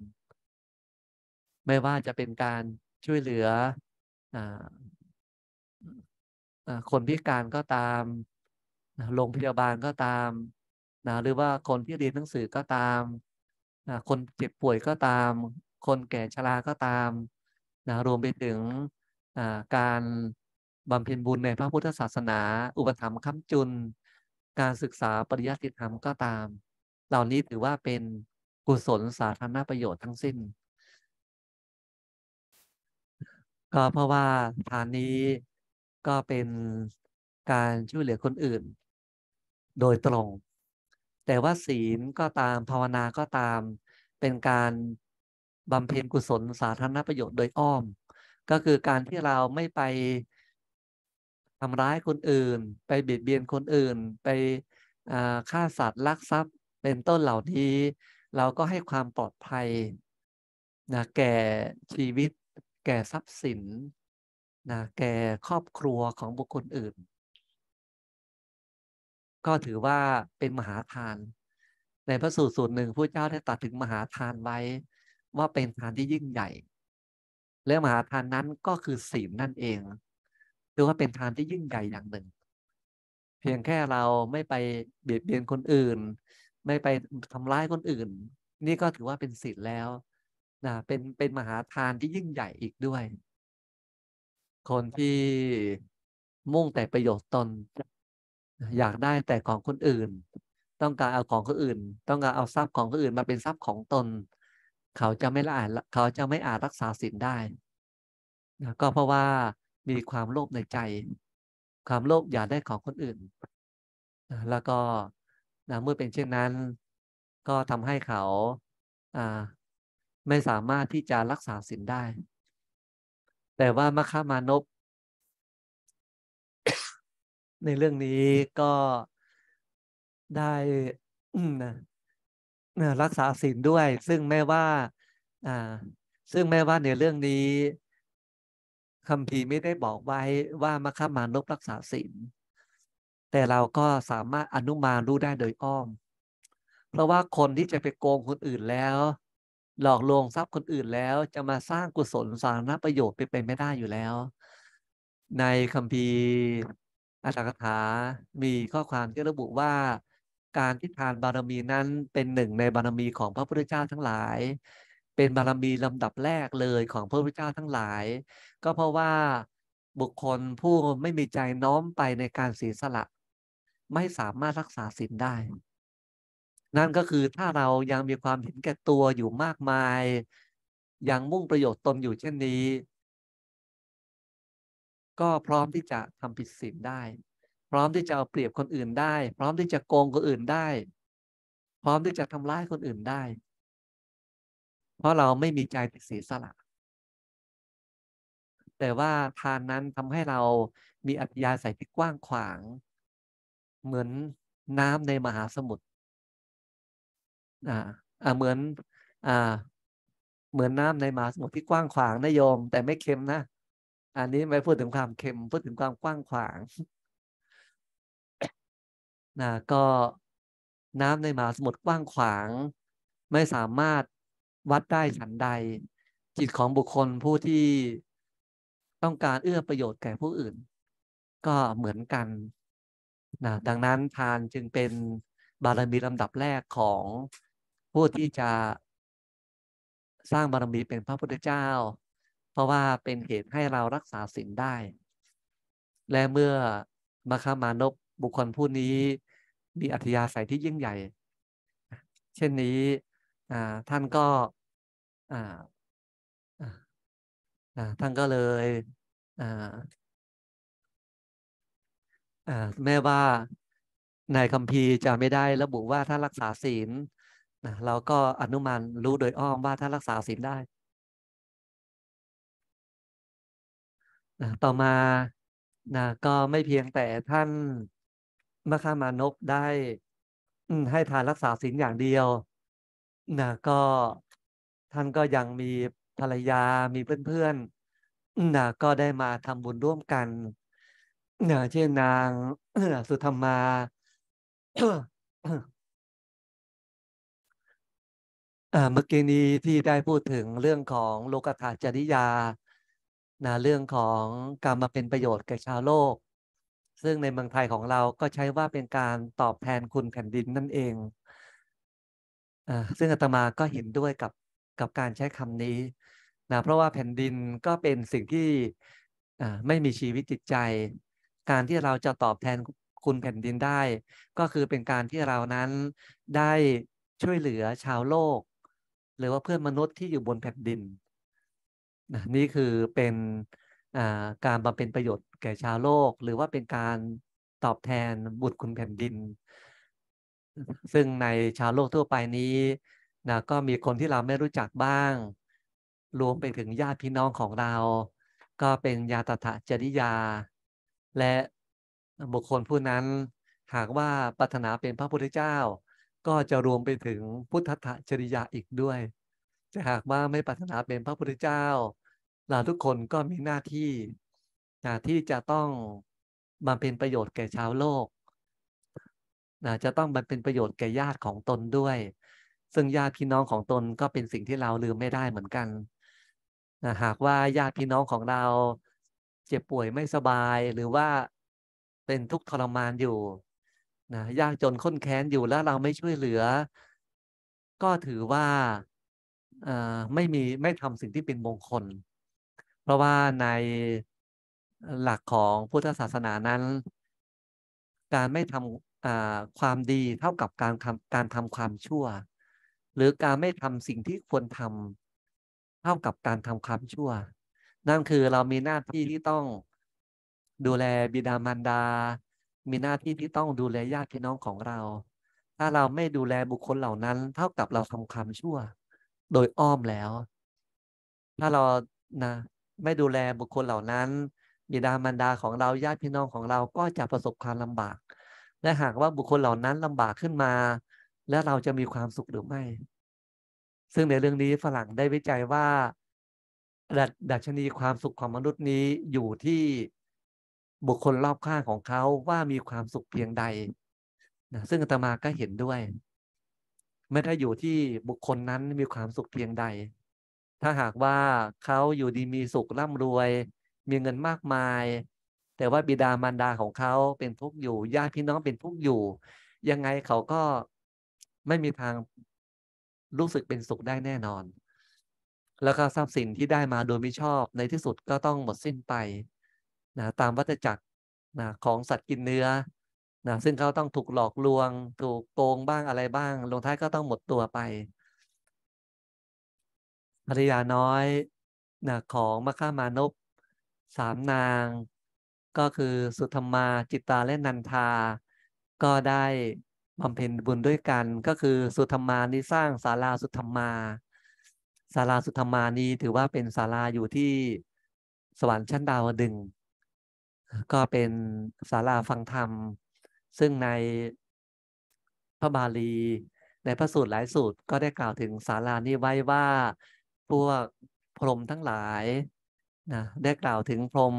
ไม่ว่าจะเป็นการช่วยเหลืออคนพิการก็ตามโรงพยาบาลก็ตาม หรือว่าคนที่เรียนหนังสือก็ตาม คนเจ็บป่วยก็ตาม คนแก่ชราก็ตาม รวมไปถึงการบำเพ็ญบุญในพระพุทธศาสนา อุปถัมภ์ค้ำจุน การศึกษาปริยัติธรรมก็ตามเหล่านี้ถือว่าเป็นกุศลสาธารณประโยชน์ทั้งสิ้น ก็เพราะว่าทานนี้ก็เป็นการช่วยเหลือคนอื่นโดยตรง แต่ว่าศีลก็ตามภาวนาก็ตามเป็นการบำเพ็ญกุศลสาธารณประโยชน์โดยอ้อม ก็คือการที่เราไม่ไปทำร้ายคนอื่น ไปเบียดเบียนคนอื่น ไปฆ่าสัตว์ลักทรัพย์เป็นต้นเหล่านี้เราก็ให้ความปลอดภัยนะแก่ชีวิต แก่ทรัพย์สินนะแก่ครอบครัวของบุคคลอื่น ก็ถือว่าเป็นมหาทาน ในพระสูตรส่วนหนึ่งพระเจ้าได้ตัดถึงมหาทานไว้ ว่าเป็นทานที่ยิ่งใหญ่ และมหาทานนั้นก็คือศีลนั่นเองถือว่าเป็นทานที่ยิ่งใหญ่อย่างหนึ่ง เพียงแค่เราไม่ไปเบียดเบียนคนอื่นไม่ไปทำร้าย คนอื่น นี่ก็ถือว่าเป็นธิ์แล้วนะเป็นเป็นมหาทานที่ยิ่งใหญ่อีกด้วย คนที่มุ่งแต่ประโยชน์ตนอยากได้แต่ของคนอื่น ต้องการเอาของคนอื่น ต้องการ เอาทรัพย์ของคนอื่น มาเป็นทรัพย์ของตน เขาจะไม่ ละอาจเขาจะไม่อาจรักษาธิ์ได้นะก็เพราะว่ามีความโลภในใจ ความโลภอยากได้ของคนอื่นแล้วก็นะเมื่อเป็นเช่นนั้น ก็ทำให้เขาไม่สามารถที่จะรักษาศีลได้ แต่ว่ามัคามานพ ในเรื่องนี้ก็ได้รักษาศีลด้วย ซึ่งแม้ว่าซึ่งแม้ว่าในเรื่องนี้คำพีไม่ได้บอกไว้ ว่ามัคคามานพรักษาศีลแต่เราก็สามารถอนุมานรู้ได้โดยอ้อม เพราะว่าคนที่จะไปโกงคนอื่นแล้ว หลอกลวงทรัพย์คนอื่นแล้ว จะมาสร้างกุศลสาธารณประโยชน์ไปเป็นไม่ได้อยู่แล้ว ในคัมภีร์อัตถกถามีข้อความที่ระบุว่า การที่ทานบารมีนั้นเป็นหนึ่งในบารมีของพระพุทธเจ้าทั้งหลาย เป็นบารมีลำดับแรกเลยของพระพุทธเจ้าทั้งหลาย ก็เพราะว่าบุคคลผู้ไม่มีใจน้อมไปในการเสียสละไม่สามารถ รักษาศีลได้ นั่นก็คือถ้าเรายังมีความเห็นแก่ตัวอยู่มากมายยัง มุ่งประโยชน์ตนอยู่เช่นนี้ ก็พร้อมที่จะทำผิดศีลได้ พร้อมที่จะเอาเปรียบคนอื่นได้ พร้อมที่จะโกงคนอื่นได้ พร้อมที่จะทำร้ายคนอื่นได้ เพราะเราไม่มีใจติดศีลสละแต่ว่าทานนั้นทำให้เรามีอัธยาศัยที่กว้างขวางเหมือนน้ำในมหาสมุทร อ่า อ่า เหมือน อ่า เหมือนน้ำในมหาสมุทรที่กว้างขวางนะโยม แต่ไม่เค็มนะ อันนี้ไม่พูดถึงความเค็ม พูดถึงความกว้างขวางนะก็น้ำในมหาสมุทรกว้างขวาง ไม่สามารถวัดได้ฉันใด จิตของบุคคลผู้ที่ต้องการเอื้อประโยชน์แก่ผู้อื่น ก็เหมือนกันนะดังนั้นทานจึงเป็นบารมีลำดับแรกของผู้ที่จะสร้างบารมีเป็นพระพุทธเจ้า เพราะว่าเป็นเหตุให้เรารักษาศีลได้ และเมื่อมาคมานพบุคคลผู้นี้มีอัธยาศัยที่ยิ่งใหญ่ เช่นนี้ท่านก็ท่านก็เลยแม้ว่าในคำพีจะไม่ได้ระบุว่าถ้ารักษาศีลนะเราก็อนุมานรู้โดยอ้อมว่าถ้ารักษาศีลได้นะต่อมานะก็ไม่เพียงแต่ท่านมคามานพได้ให้ทานรักษาศีลอย่างเดียวนะก็ท่านก็ยังมีภรรยามีเพื่อน ๆนะก็ได้มาทำบุญร่วมกันเนี่ยเช่นนาง สุธรรมาเมื่อกี้นี้ที่ได้พูดถึงเรื่องของโลกธาจริยานะเรื่องของการมาเป็นประโยชน์แก่ชาวโลก ซึ่งในเมืองไทยของเราก็ใช้ว่าเป็นการตอบแทนคุณแผ่นดินนั่นเองอซึ่งอาตมาก็เห็นด้วยกับกับการใช้คำนี้นะเพราะว่าแผ่นดินก็เป็นสิ่งที่ไม่มีชีวิตจิตใจการที่เราจะตอบแทนคุณแผ่นดินได้ ก็คือเป็นการที่เรานั้นได้ช่วยเหลือชาวโลก หรือว่าเพื่อนมนุษย์ที่อยู่บนแผ่นดินนะนี่คือเป็นการบำเพ็ญประโยชน์แก่ชาวโลก หรือว่าเป็นการตอบแทนบุตรคุณแผ่นดิน ซึ่งในชาวโลกทั่วไปนี้นะก็มีคนที่เราไม่รู้จักบ้าง รวมไปถึงญาติพี่น้องของเรา ก็เป็นญาตถาจริยาและบุคคลผู้นั้นหากว่าปรารถนาเป็นพระพุทธเจ้า ก็จะรวมไปถึงพุทธะจริยาอีกด้วยแต่หากว่าไม่ปรารถนาเป็นพระพุทธเจ้า เราทุกคนก็มีหน้าที่นที่จะต้องบำเพ็ญประโยชน์แก่ชาวโลกนะจะต้องบำเพ็ญประโยชน์แก่ญาติของตนด้วย ซึ่งญาติพี่น้องของตนก็เป็นสิ่งที่เราลืมไม่ได้เหมือนกันนะหากว่าญาติพี่น้องของเราเจ็บป่วยไม่สบายหรือว่าเป็นทุกข์ทรมานอยู่นะยากจนข้นแค้นอยู่แล้วเราไม่ช่วยเหลือ ก็ถือว่าไม่มีไม่ทำสิ่งที่เป็นมงคล เพราะว่าในหลักของพุทธศาสนานั้น การไม่ทำความดีเท่ากับการการทำความชั่ว หรือการไม่ทำสิ่งที่ควรทำเท่ากับการทำความชั่วนั่นคือเรามีหน้าที่ที่ต้อง ดูแลบิดามารดา มีหน้าที่ที่ต้องดูแลญาติพี่น้องของเรา ถ้าเราไม่ดูแลบุคคลเหล่านั้นเท่ากับเราทำความชั่ว โดยอ้อมแล้ว ถ้าเรานะไม่ดูแลบุคคลเหล่านั้น บิดามารดาของเราญาติพี่น้องของเราก็จะประสบความลำบาก และหากว่าบุคคลเหล่านั้นลำบากขึ้นมา แล้วเราจะมีความสุขหรือไม่ ซึ่งในเรื่องนี้ฝรั่งได้วิจัยว่าดดัชนีความสุขของมนุษย์นี้อยู่ที่บุคคลรอบข้างของเขาว่ามีความสุขเพียงใดนะซึ่งอาตมาก็เห็นด้วยไม่ได้อยู่ที่บุคคลนั้นมีความสุขเพียงใด ถ้าหากว่าเขาอยู่ดีมีสุขร่ำรวย มีเงินมากมาย แต่ว่าบิดามารดาของเขาเป็นทุกข์อยู่ญาติพี่น้องเป็นทุกข์อยู่ยังไงเขาก็ไม่มีทางรู้สึกเป็นสุขได้แน่นอนแล้วก็ทรัพย์สินที่ได้มาโดยไม่ชอบในที่สุดก็ต้องหมดสิ้นไปนะตามวัฏจักรนะของสัตว์กินเนื้อนะซึ่งเขาต้องถูกหลอกลวง ถูกโกงบ้างอะไรบ้าง ลงท้ายก็ต้องหมดตัวไปภริยาน้อยนะของมคามานพสามนาง ก็คือสุธรมา จิตตาและนันทา ก็ได้บำเพ็ญบุญด้วยกัน ก็คือสุธรมานี่สร้างศาลาสุธรมาศาลาสุธรรมานี้ถือว่าเป็นศาลาอยู่ที่สวรรค์ชั้นดาวดึงก็เป็นศาลาฟังธรรม ซึ่งในพระบาลี ในพระสูตรหลายสูตร ก็ได้กล่าวถึงศาลานี้ไว้ว่า พวก พรหมทั้งหลายนะได้กล่าวถึงพรหม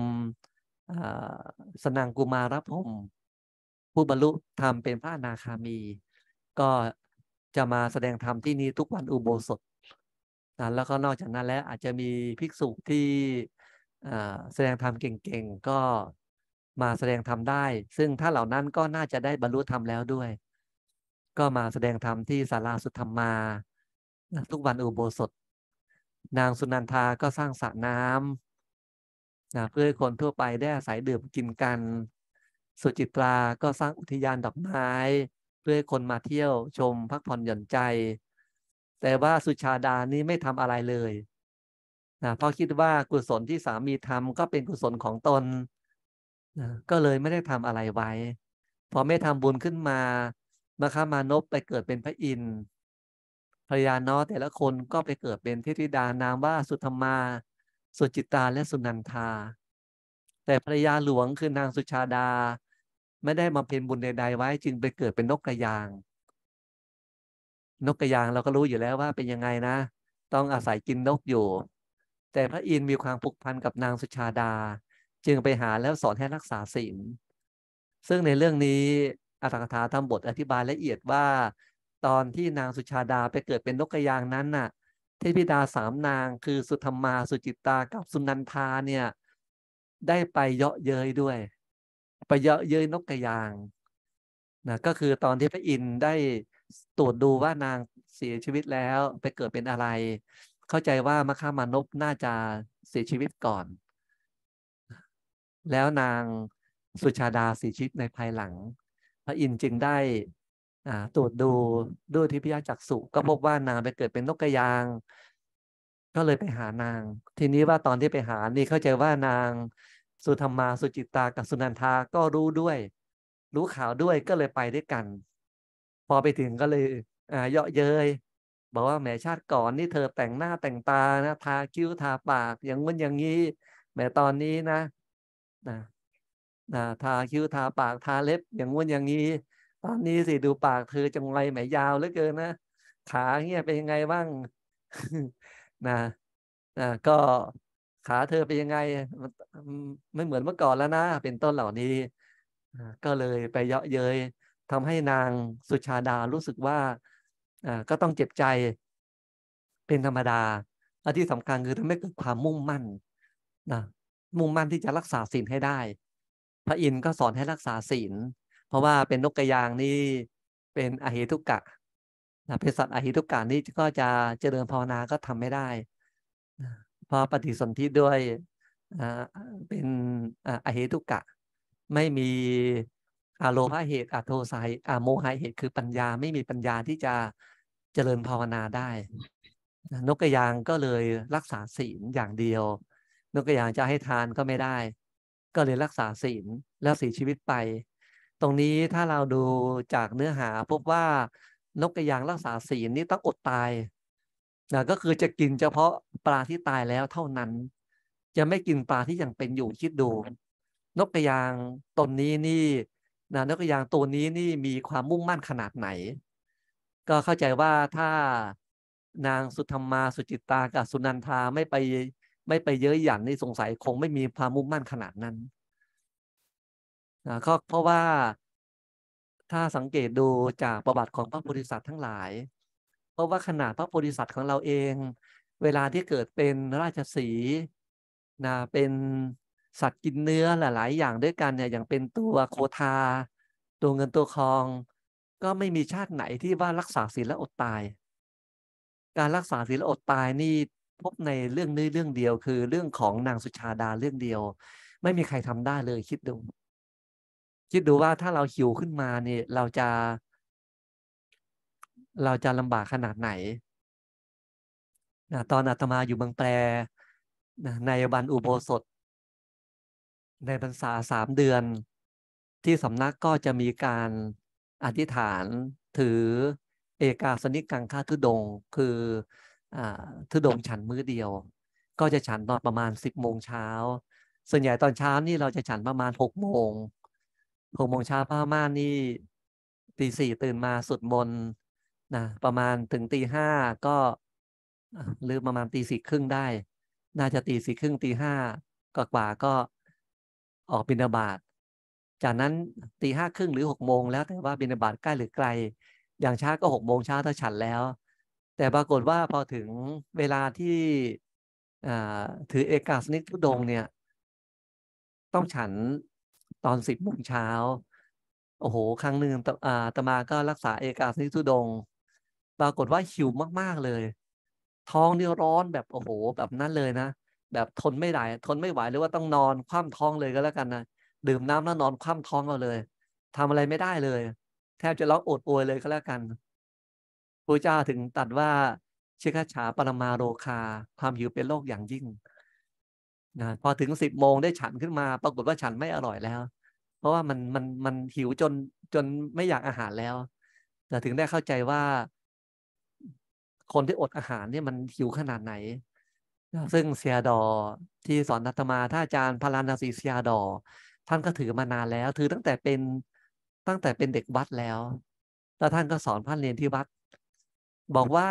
สนังกุมารพรหมผู้บรรลุธรรมเป็นพระนาคามี ก็จะมาแสดงธรรมที่นี้ทุกวันอุโบสถนะแล้วก็นอกจากนั้นแล้วอาจจะมีภิกษุที่แสดงธรรมเก่งๆ ก็มาแสดงธรรมได้ ซึ่งถ้าเหล่านั้นก็น่าจะได้บรรลุธรรมแล้วด้วย ก็มาแสดงธรรมที่ศาลาสุธรรมา ทุกวันอุโบสถ นางสุนันทาก็สร้างสระน้ำนะเพื่อคนทั่วไปได้อาศัยดื่มกินกัน สุจิตราก็สร้างอุทยานดอกไม้เพื่อคนมาเที่ยวชมพักผ่อนหย่อนใจแต่ว่าสุชาดานี้ไม่ทำอะไรเลยนะเพราะคิดว่ากุศลที่สามีทำก็เป็นกุศลของตนนะก็เลยไม่ได้ทำอะไรไว้ พอไม่ทำบุญขึ้นมามาค้ามานพไปเกิดเป็นพระอินทร์ ภรรยาน้อแต่ละคนก็ไปเกิดเป็นเทธิดานามว่าสุธรรมา สุจิตาและสุนันทา แต่ภรรยาหลวงคือนางสุชาดา ไม่ได้มาเพ็ญบุญใดๆ ไว้ จึงไปเกิดเป็นนกกระยางนกกระยางเราก็รู้อยู่แล้วว่าเป็นยังไงนะ ต้องอาศัยกินนกอยู่ แต่พระอินทร์มีความผูกพันกับนางสุชาดา จึงไปหาแล้วสอนให้รักษาศีลซึ่งในเรื่องนี้อัตถกถาทำบทอธิบายละเอียดว่า ตอนที่นางสุชาดาไปเกิดเป็นนกกระยางนั้น น่ะเทพิดาสามนางคือสุธรรมาสุจิตากับสุนันทาเนี่ยได้ไปเยาะเย้ยด้วยไปเยาะเย้ยนกกระยางนะก็คือตอนที่พระอินทร์ได้ตรวจดูว่านางเสียชีวิตแล้วไปเกิดเป็นอะไร เข้าใจว่ามะฆามานพน่าจะเสียชีวิตก่อน แล้วนางสุชาดาเสียชีวิตในภายหลัง พระอินทร์จึงได้ตรวจดูด้วยทิพยจักษุก็พบว่านางไปเกิดเป็นนกกระยาง ก็เลยไปหานาง ทีนี้ว่าตอนที่ไปหานี่เข้าใจว่านางสุธรรมาสุจิตากับสุนันทาก็รู้ด้วยรู้ข่าวด้วยก็เลยไปด้วยกันพอไปถึงก็เลย อ่าเยาะเย้ยบอกว่าแหมชาติก่อนนี่เธอแต่งหน้าแต่งตานะทาคิ้วทาปากอย่างงู้นอย่างนี้แหมตอนนี้นะนะนะทาคิ้วทาปากทาเล็บอย่างงู้นอย่างนี้ ตอนนี้สิดูปากเธอจังไรแหมยาวเหลือเกินนะขาเนี่ยเป็นยังไงบ้าง นะนะก็ขาเธอเป็นยังไงไม่เหมือนเมื่อก่อนแล้วนะเป็นต้นเหล่านี้ก็เลยไปเยาะเย้ยทำให้นางสุชาดา รู้สึกว่าก็ต้องเจ็บใจ เป็นธรรมดาอันที่สำคัญคือทำให้เกิดความมุ่งมั่นนะ มุ่งมั่นที่จะรักษาศีลให้ได้ พระอินทร์ก็สอนให้รักษาศีล เพราะว่าเป็นนกกระยางนี่เป็นอหิทุกกะนะเป็นสัตว์อหิทุกกะ นี่ก็จะเจริญภาวนาก็ทำไม่ได้ เพราะปฏิสนธิด้วยเป็นอหิทุกกะไม่มีอาโลภะเหตุอโทสายอโมหะเหตุคือปัญญาไม่มีปัญญาที่จะเจริญภาวนาได้ นกกระยางก็เลยรักษาศีลอย่างเดียว นกกระยางจะให้ทานก็ไม่ได้ ก็เลยรักษาศีลแล้วเสียชีวิตไป ตรงนี้ถ้าเราดูจากเนื้อหาพบว่า นกกระยางรักษาศีลนี่ต้องอดตายนะก็คือจะกินเฉพาะปลาที่ตายแล้วเท่านั้น จะไม่กินปลาที่ยังเป็นอยู่คิดดู นกกระยางตนนี้นี่นะนวกย่างตัวนี้นี่มีความมุ่งมั่นขนาดไหน ก็เข้าใจว่าถ้านางสุธรรมาสุจิตากับสุนันทาไม่ไปไม่ไปเยอะหยันนี่สงสัยคงไม่มีความมุ่งมั่นขนาดนั้นนะก็เพราะว่า ถ้าสังเกตดูจากประวัติของพระโพธิสัตว์ทั้งหลาย เพราะว่าขนาดพระโพธิสัตว์ของเราเอง เวลาที่เกิดเป็นราชสีนะเป็นสัตว์กินเนื้อหลายๆอย่างด้วยกันเนี่ยอย่างเป็นตัวโคทา ตัวเงินตัวทอง ก็ไม่มีชาติไหนที่ว่ารักษาศีลและอดตาย การรักษาศีลและอดตายนี่พบในเรื่องนี้เรื่องเดียวคือเรื่องของนางสุชาดาเรื่องเดียว ไม่มีใครทำได้เลยคิดดู คิดดูว่าถ้าเราหิวขึ้นมาเนี่ยเราจะ เราจะลำบากขนาดไหนนะตอนอาตมาอยู่บางแปรนในบันอุโบสถในพรรษาสามเดือน ที่สำนักก็จะมีการอธิษฐานถือเอกาสนิกังค่าทุดงคือทุดงฉันมื้อเดียว ก็จะฉันตอนประมาณสิบโมงเช้าส่วนใหญ่ตอนเช้านี่เราจะฉันประมาณหกโมงหกโมงเช้าพม่านี่ตีสี่ตื่นมาสุดมนนะประมาณถึงตีห้าก็หรือประมาณตีสี่ครึ่งได้ น่าจะตีสี่ครึ่งตีห้ากว่ากว่าก็ออกบินาบาต จากนั้นตีห้าครึ่งหรือหกโมงแล้ว แต่ว่าบินาบาตใกล้หรือไกล อย่างช้าก็หกโมงเช้าถ้าฉันแล้ว แต่ปรากฏว่าพอถึงเวลาที่ถือเอกาสนิกทุดงเนี่ย ต้องฉันตอนสิบโมงเช้า โอ้โหครั้งหนึ่งตมาก็รักษาเอกาสนิทุดงปรากฏว่าหิวมากๆเลย ท้องนี่ร้อนแบบโอ้โห แบบนั้นเลยนะแบบ ทนไม่ได้ทนไม่ไหวหรือว่าต้องนอนคว่ำท้องเลยก็แล้วกันนะดื่มน้ำแล้วนอนคว่ำท้องเอาเลย ทำอะไรไม่ได้เลย แทบจะร้องโอดโอยเลยก็แล้วกันพระเจ้าถึงตัดว่าเชคฉาปรมาโรคาความหิวเป็นโรคอย่างยิ่งนะพอถึงสิบโมงได้ฉันขึ้นมา ปรากฏว่าฉันไม่อร่อยแล้ว เพราะว่ามันมันมันหิวจนจนไม่อยากอาหารแล้วแต่ถึงได้เข้าใจว่าคนที่อดอาหาร เนี่ยมันหิวขนาดไหนซึ่งเซียดอที่สอนนัตมาท่านอาจารย์พารานาสีเซียดอ ท่านก็ถือมานานแล้ว ถือตั้งแต่เป็นตั้งแต่เป็นเด็กวัดแล้วแล้วท่านก็สอนพระเรียนที่วัดบอกว่า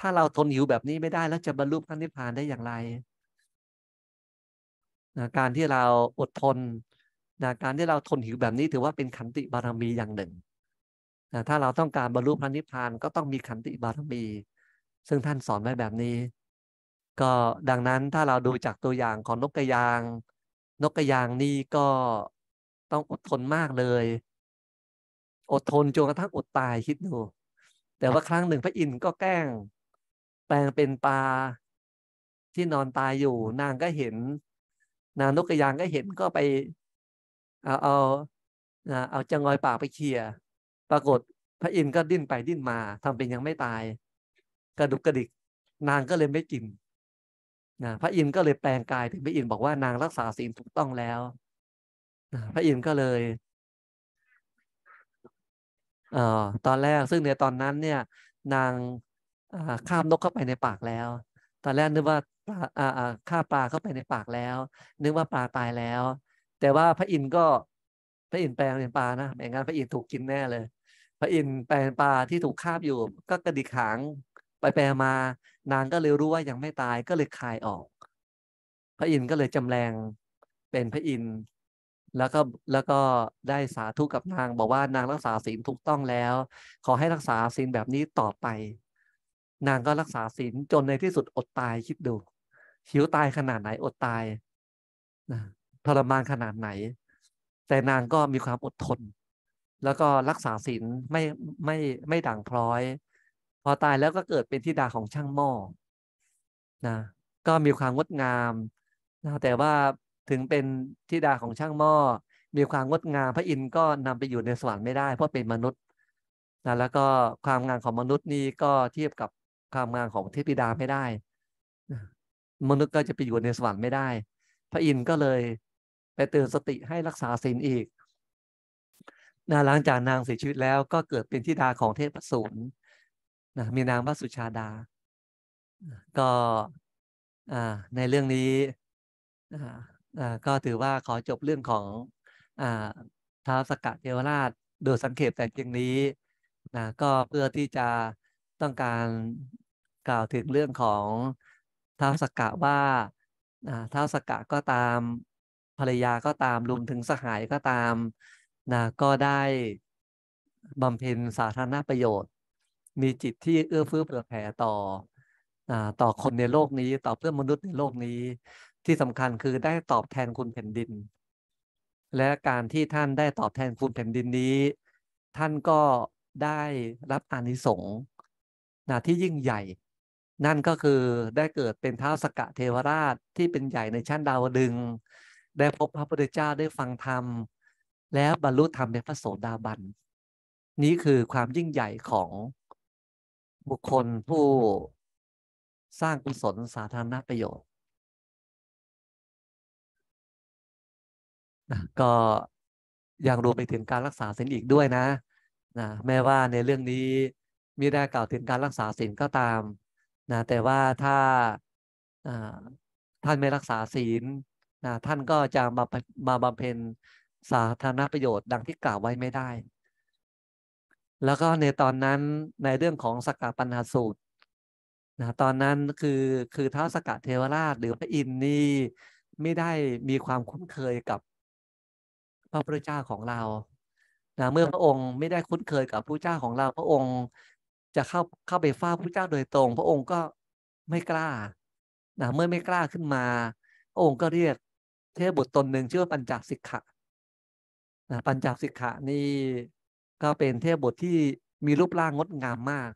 ถ้าเราทนหิวแบบนี้ไม่ได้แล้วจะบรรลุพระนิพพานได้อย่างไรนะการที่เราอดทนนะการที่เราทนหิวแบบนี้ถือว่าเป็นขันติบารมีอย่างหนึ่งนะถ้าเราต้องการบรรลุพระนิพพานก็ต้องมีขันติบารมีซึ่งท่านสอนไว้แบบนี้ก็ดังนั้นถ้าเราดูจากตัวอย่างของนกกระยาง นกกระยางนี่ก็ต้องอดทนมากเลย อดทนจนกระทั่งอดตายคิดดูแต่ว่าครั้งหนึ่งพระอินทร์ก็แกล้ง แปลงเป็นปลาที่นอนตายอยู่ นางก็เห็น นางนกกระยางก็เห็นก็ไป เอาเอาเอาจะงอยปากไปเคี่ยปรากฏพระอินทร์ก็ดิ้นไปดิ้นมา ทำเป็นยังไม่ตาย กระดุกกระดิกนางก็เลยไม่กินนะพระอินทร์ก็เลยแปลงกายถึงพระอินทร์บอกว่านางรักษาศีลถูกต้องแล้วนะพระอินทร์ก็เลย เอ่อ ตอนแรกซึ่งในตอนนั้นเนี่ย นางข้ามนกเข้าไปในปากแล้ว ตอนแรกนึกว่าปลาอ่าปลาเข้าไปในปากแล้ว นึกว่าปลาตายแล้ว แต่ว่าพระอินทร์ก็ พระอินทร์แปลงเป็นปลานะอม่งั้นพระอินทร์ถูกกินแน่เลย พระอินทร์แปลงปลาที่ถูกคาบอยู่ก็กระดิกหางไปไปมา นางก็เลยรู้ว่ายังไม่ตายก็เลยคลายออก พระอินทร์ก็เลยจำแรงเป็นพระอินทร์ แล้วก็แล้วก็ได้สาธุกับนางบอกว่านางรักษาศีลถูกต้องแล้ว ขอให้รักษาศีลแบบนี้ต่อไป นางก็รักษาศีลจนในที่สุดอดตายคิดดูหิวตายขนาดไหนอดตายทรมานขนาดไหน แต่นางก็มีความอดทน แล้วก็รักษาศีลไม่ไม่ไม่ด่างพร้อยพอตายแล้วก็เกิดเป็นธิดาของช่างหม้อนะ ก็มีความงดงามนะแต่ว่าถึงเป็นธิดาของช่างหม้อมีความงดงาม พระอินทร์ก็นำไปอยู่ในสวรรค์ไม่ได้เพราะเป็นมนุษย์ นะ แล้วก็ความงามของมนุษย์นี้ก็เทียบกับความงามของเทพธิดาไม่ได้ มนุษย์ก็จะไปอยู่ในสวรรค์ไม่ได้ พระอินทร์ก็เลยไปเตือนสติให้รักษาศีลอีกนะหลังจากนางเสียชีวิตแล้วก็เกิดเป็นธิดาของเทพสูรนะมีนางพระสุชาดา ก็ในเรื่องนี้ก็ถือว่าขอจบเรื่องของท้าวสกัดเทวราชโดยสังเกตแต่เพียงนี้นะก็เพื่อที่จะต้องการกล่าวถึงเรื่องของท้าวสกัดว่าท้าวสกัดก็ตามภรรยาก็ตามรวมถึงสหายก็ตามนะก็ได้บำเพ็ญสาธารณประโยชน์มีจิตที่เอื้อเฟื้อเผื่อแผ่ต่อต่อคนในโลกนี้ ต่อเพื่อนมนุษย์ในโลกนี้ ที่สำคัญคือได้ตอบแทนคุณแผ่นดิน และการที่ท่านได้ตอบแทนคุณแผ่นดินนี้ ท่านก็ได้รับอานิสงส์ที่ยิ่งใหญ่ นั่นก็คือได้เกิดเป็นเท้าสกะเทวราชที่เป็นใหญ่ในชั้นดาวดึงได้พบพระพุทธเจ้าได้ฟังธรรม แล้วบรรลุธรรมในพระโสดาบัน นี้คือความยิ่งใหญ่ของบุคคลผู้สร้างกุศลสาธารณประโยชน์นะก็ยังรวมไปถึงการรักษาศีลอีกด้วยนะนะ แม้ว่าในเรื่องนี้ มีได้กล่าวถึงการรักษาศีลก็ตามนะแต่ว่าถ้าท่านไม่ รักษาศีลนะท่านก็จะมามาบำเพ็ญสาธารณประโยชน์ดังที่กล่าวไว้ไม่ได้แล้วก็ในตอนนั้นในเรื่องของสกปัญหาสูตรนะตอนนั้นคือคือท้าสกเทวราชหรือพระอินนี่ไม่ได้มีความคุ้นเคยกับ พระพุทธเจ้าของเรานะเมื่อพระองค์ไม่ได้คุ้นเคยกับพระเจ้าของเราพระองค์จะเข้าเข้าไปฟ้าพระเจ้าโดยตรง พระองค์ก็ไม่กล้านะเมื่อไม่กล้าขึ้นมา พระองค์ก็เรียกเทพบุตรตนหนึ่งชื่อว่าปัญจสิกขะนะปัญจสิกขะนี่ก็เป็นเทพบทที่มีรูปร่างงดงามมาก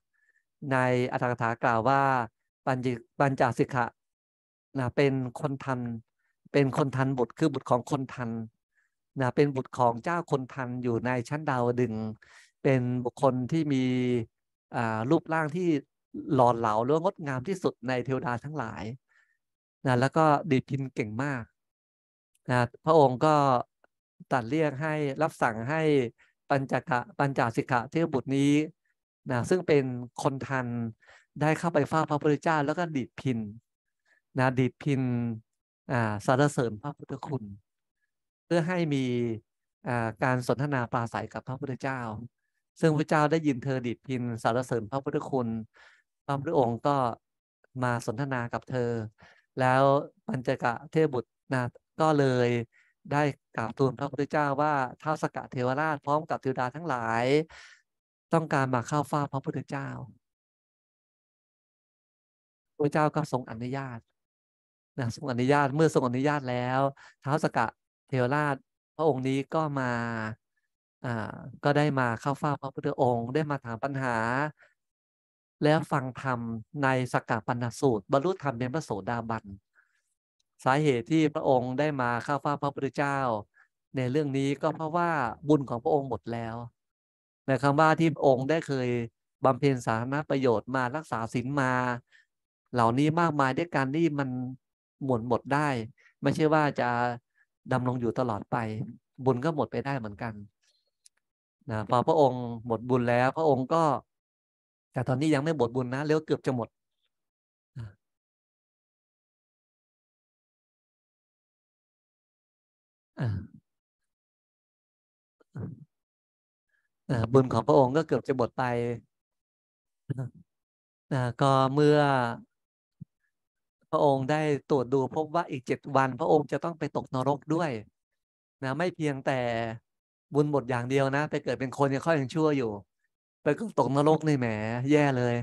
ในอัตถกถากล่าวว่าปัญจปัญจสิกขะนะเป็นคนทัน เป็นคนทันบทคือบทของคนทันนะเป็นบุตรของเจ้าคนทันอยู่ในชั้นดาวดึง เป็นบุคคลที่มีรูปร่างที่หล่อเหลาและงดงามที่สุดในเทวดาทั้งหลายนะแล้วก็ดีพินเก่งมากนะพระองค์ก็ตัดเรียกให้รับสั่งให้ปัญจกะปัญจสิกะเทวบุตรนี้นะซึ่งเป็นคนทันได้เข้าไปฟฝ้าพระพุทธเจ้าแล้วก็ดีดพินนะดีดพินอ่าสารเสริญพระพุทธคุณเพื่อให้มีอ่าการสนทนาปราศัยกับพระพุทธเจ้า ซึ่งพระเจ้าได้ยินเธอดีดพินสารเสริญพระพุทธคุณพระพุทธองค์ก็มาสนทนากับเธอ แล้วปัญจกะเทพบุตรนะก็เลยได้กราบทูลพระพุทธเจ้าว่า ท้าวสกะเทวราชพร้อมกับเทวดาทั้งหลาย ต้องการมาเข้าเฝ้าพระพุทธเจ้า พระเจ้าก็ทรงอนุญาตนะทรงอนุญาตเมื่อทรงอนุญาตแล้วท้าวสกะเทวราชพระองค์นี้ก็มาอ่าก็ได้มาเข้าเฝ้าพระพุทธองค์ ได้มาถามปัญหา แล้วฟังธรรมในสกกัปันสูตร บรรลุธรรมเป็นพระโสดาบันสาเหตุที่พระองค์ได้มาเข้าเฝ้าพระพุทธเจ้า ในเรื่องนี้ก็เพราะว่าบุญของพระองค์หมดแล้ว ในคำว่าที่พระองค์ได้เคยบำเพ็ญสาธารณประโยชน์มารักษาศีลมา เหล่านี้มากมายด้วยการที่มันหมดหมดได้ ไม่ใช่ว่าจะดำรงอยู่ตลอดไป บุญก็หมดไปได้เหมือนกันนะพอพระองค์หมดบุญแล้วพระองค์ก็ แต่ตอนนี้ยังไม่หมดบุญนะเลี้ยวเกือบจะหมดบุญของพระองค์ก็เกือบจะหมดไปก็เมื่อ พระองค์ได้ตรวจดูพบว่าอีกเจ็ดวัน พระองค์จะต้องไปตกนรกด้วย นะ ไม่เพียงแต่บุญหมดอย่างเดียวนะไปเกิดเป็นคนยังค่อยยังชั่วอยู่ ไปก็ตกนรกนี่แหมแย่เลย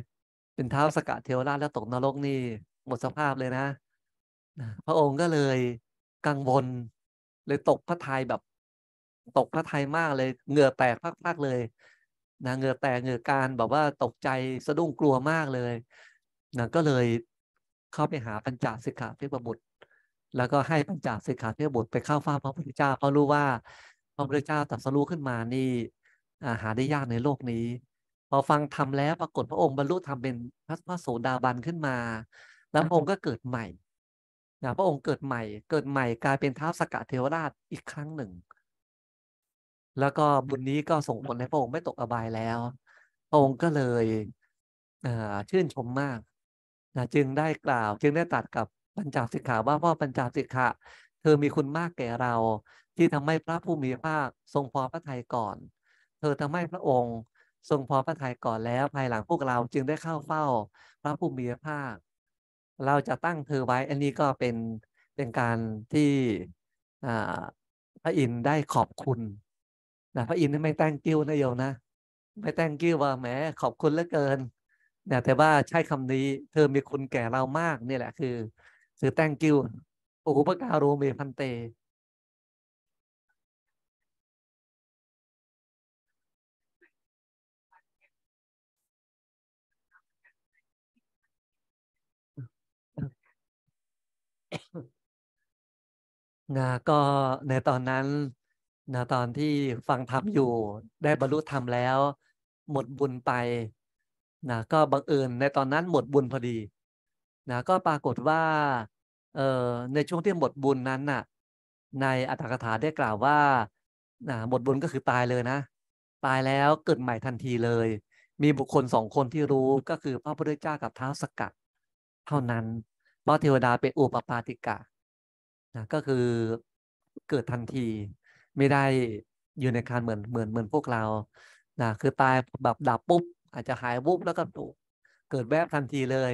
เป็นเท้าสกัดเทวราชแล้วตกนรกนี่หมดสภาพเลยนะพระองค์ก็เลยกังวลเลยตกพระทัยแบบตกพระทัยมากเลยเหงื่อแตกมากๆเลยนะเหงื่อแตกเหงื่อการแบบว่าตกใจสะดุ้งกลัวมากเลยนะก็เลยเข้าไปหาปัญจสิกขาเทพบุตรแล้วก็ให้ปัญจสิกขาเทพบุตรไปเข้าฟ้าพระพุทธเจ้าเพราะรู้ว่าพระพุทธเจ้าตรัสรู้ขึ้นมานี่หาได้ยากในโลกนี้ พอฟังทำแล้วปรากฏพระองค์บรรลุธรรมเป็นพระโสดาบันขึ้นมา แล้วพระองค์ก็เกิดใหม่นะพระองค์เกิดใหม่ เกิดใหม่กลายเป็นท้าวสกะเทวราชอีกครั้งหนึ่ง แล้วก็บุญนี้ก็ส่งผลให้พระองค์ไม่ตกอบายแล้ว พระองค์ก็เลยชื่นชมมากนะจึงได้กล่าวจึงได้ตัดกับปัญจสิกขาว่าพ่อปัญจสิกขาเธอมีคุณมากแก่เราที่ทำให้พระผู้มีพระทรงพอพระทัยก่อน เธอทำให้พระองค์ทรงพอพระทัยก่อนแล้ว ภายหลังพวกเราจึงได้เข้าเฝ้าพระผู้มีพระเราจะตั้งเธอไว้ อันนี้ก็เป็นเป็นการที่พระอินทร์ได้ขอบคุณนะพระอินทร์ไม่แต่งกิ้วนะโยมนะไม่แต่งกิ้วว่าแหมขอบคุณเหลือเกินเนี่ยแต่ว่าใช้คำนี้เธอมีคุณแก่เรามากนี่แหละคือ คือแต่งกิ้ว โอพุปการโรเมพันเตนะก็ในตอนนั้นนะตอนที่ฟังธรรมอยู่ได้บรรลุธรรมแล้ว หมดบุญไปนะก็บังเอิญในตอนนั้นหมดบุญพอดี นะก็ปรากฏว่า เอ่อในช่วงที่หมดบุญนั้นน่ะ ในอัตถกถาได้กล่าวว่านะหมดบุญก็คือตายเลยนะ ตายแล้วเกิดใหม่ทันทีเลย มีบุคคลสองคนที่รู้ก็คือพระพุทธเจ้ากับเท้าสกัดเท่านั้นพราะเทวดาเป็นอุปปาติกะนะก็คือเกิดทันทีไม่ได้อยู่ในคารเหมือนเหมือนเหมือนพวกเรานะคือตายแบบดับปุ๊บอาจจะหายปุ๊บแล้วก็ตกเกิดแวบทันทีเลย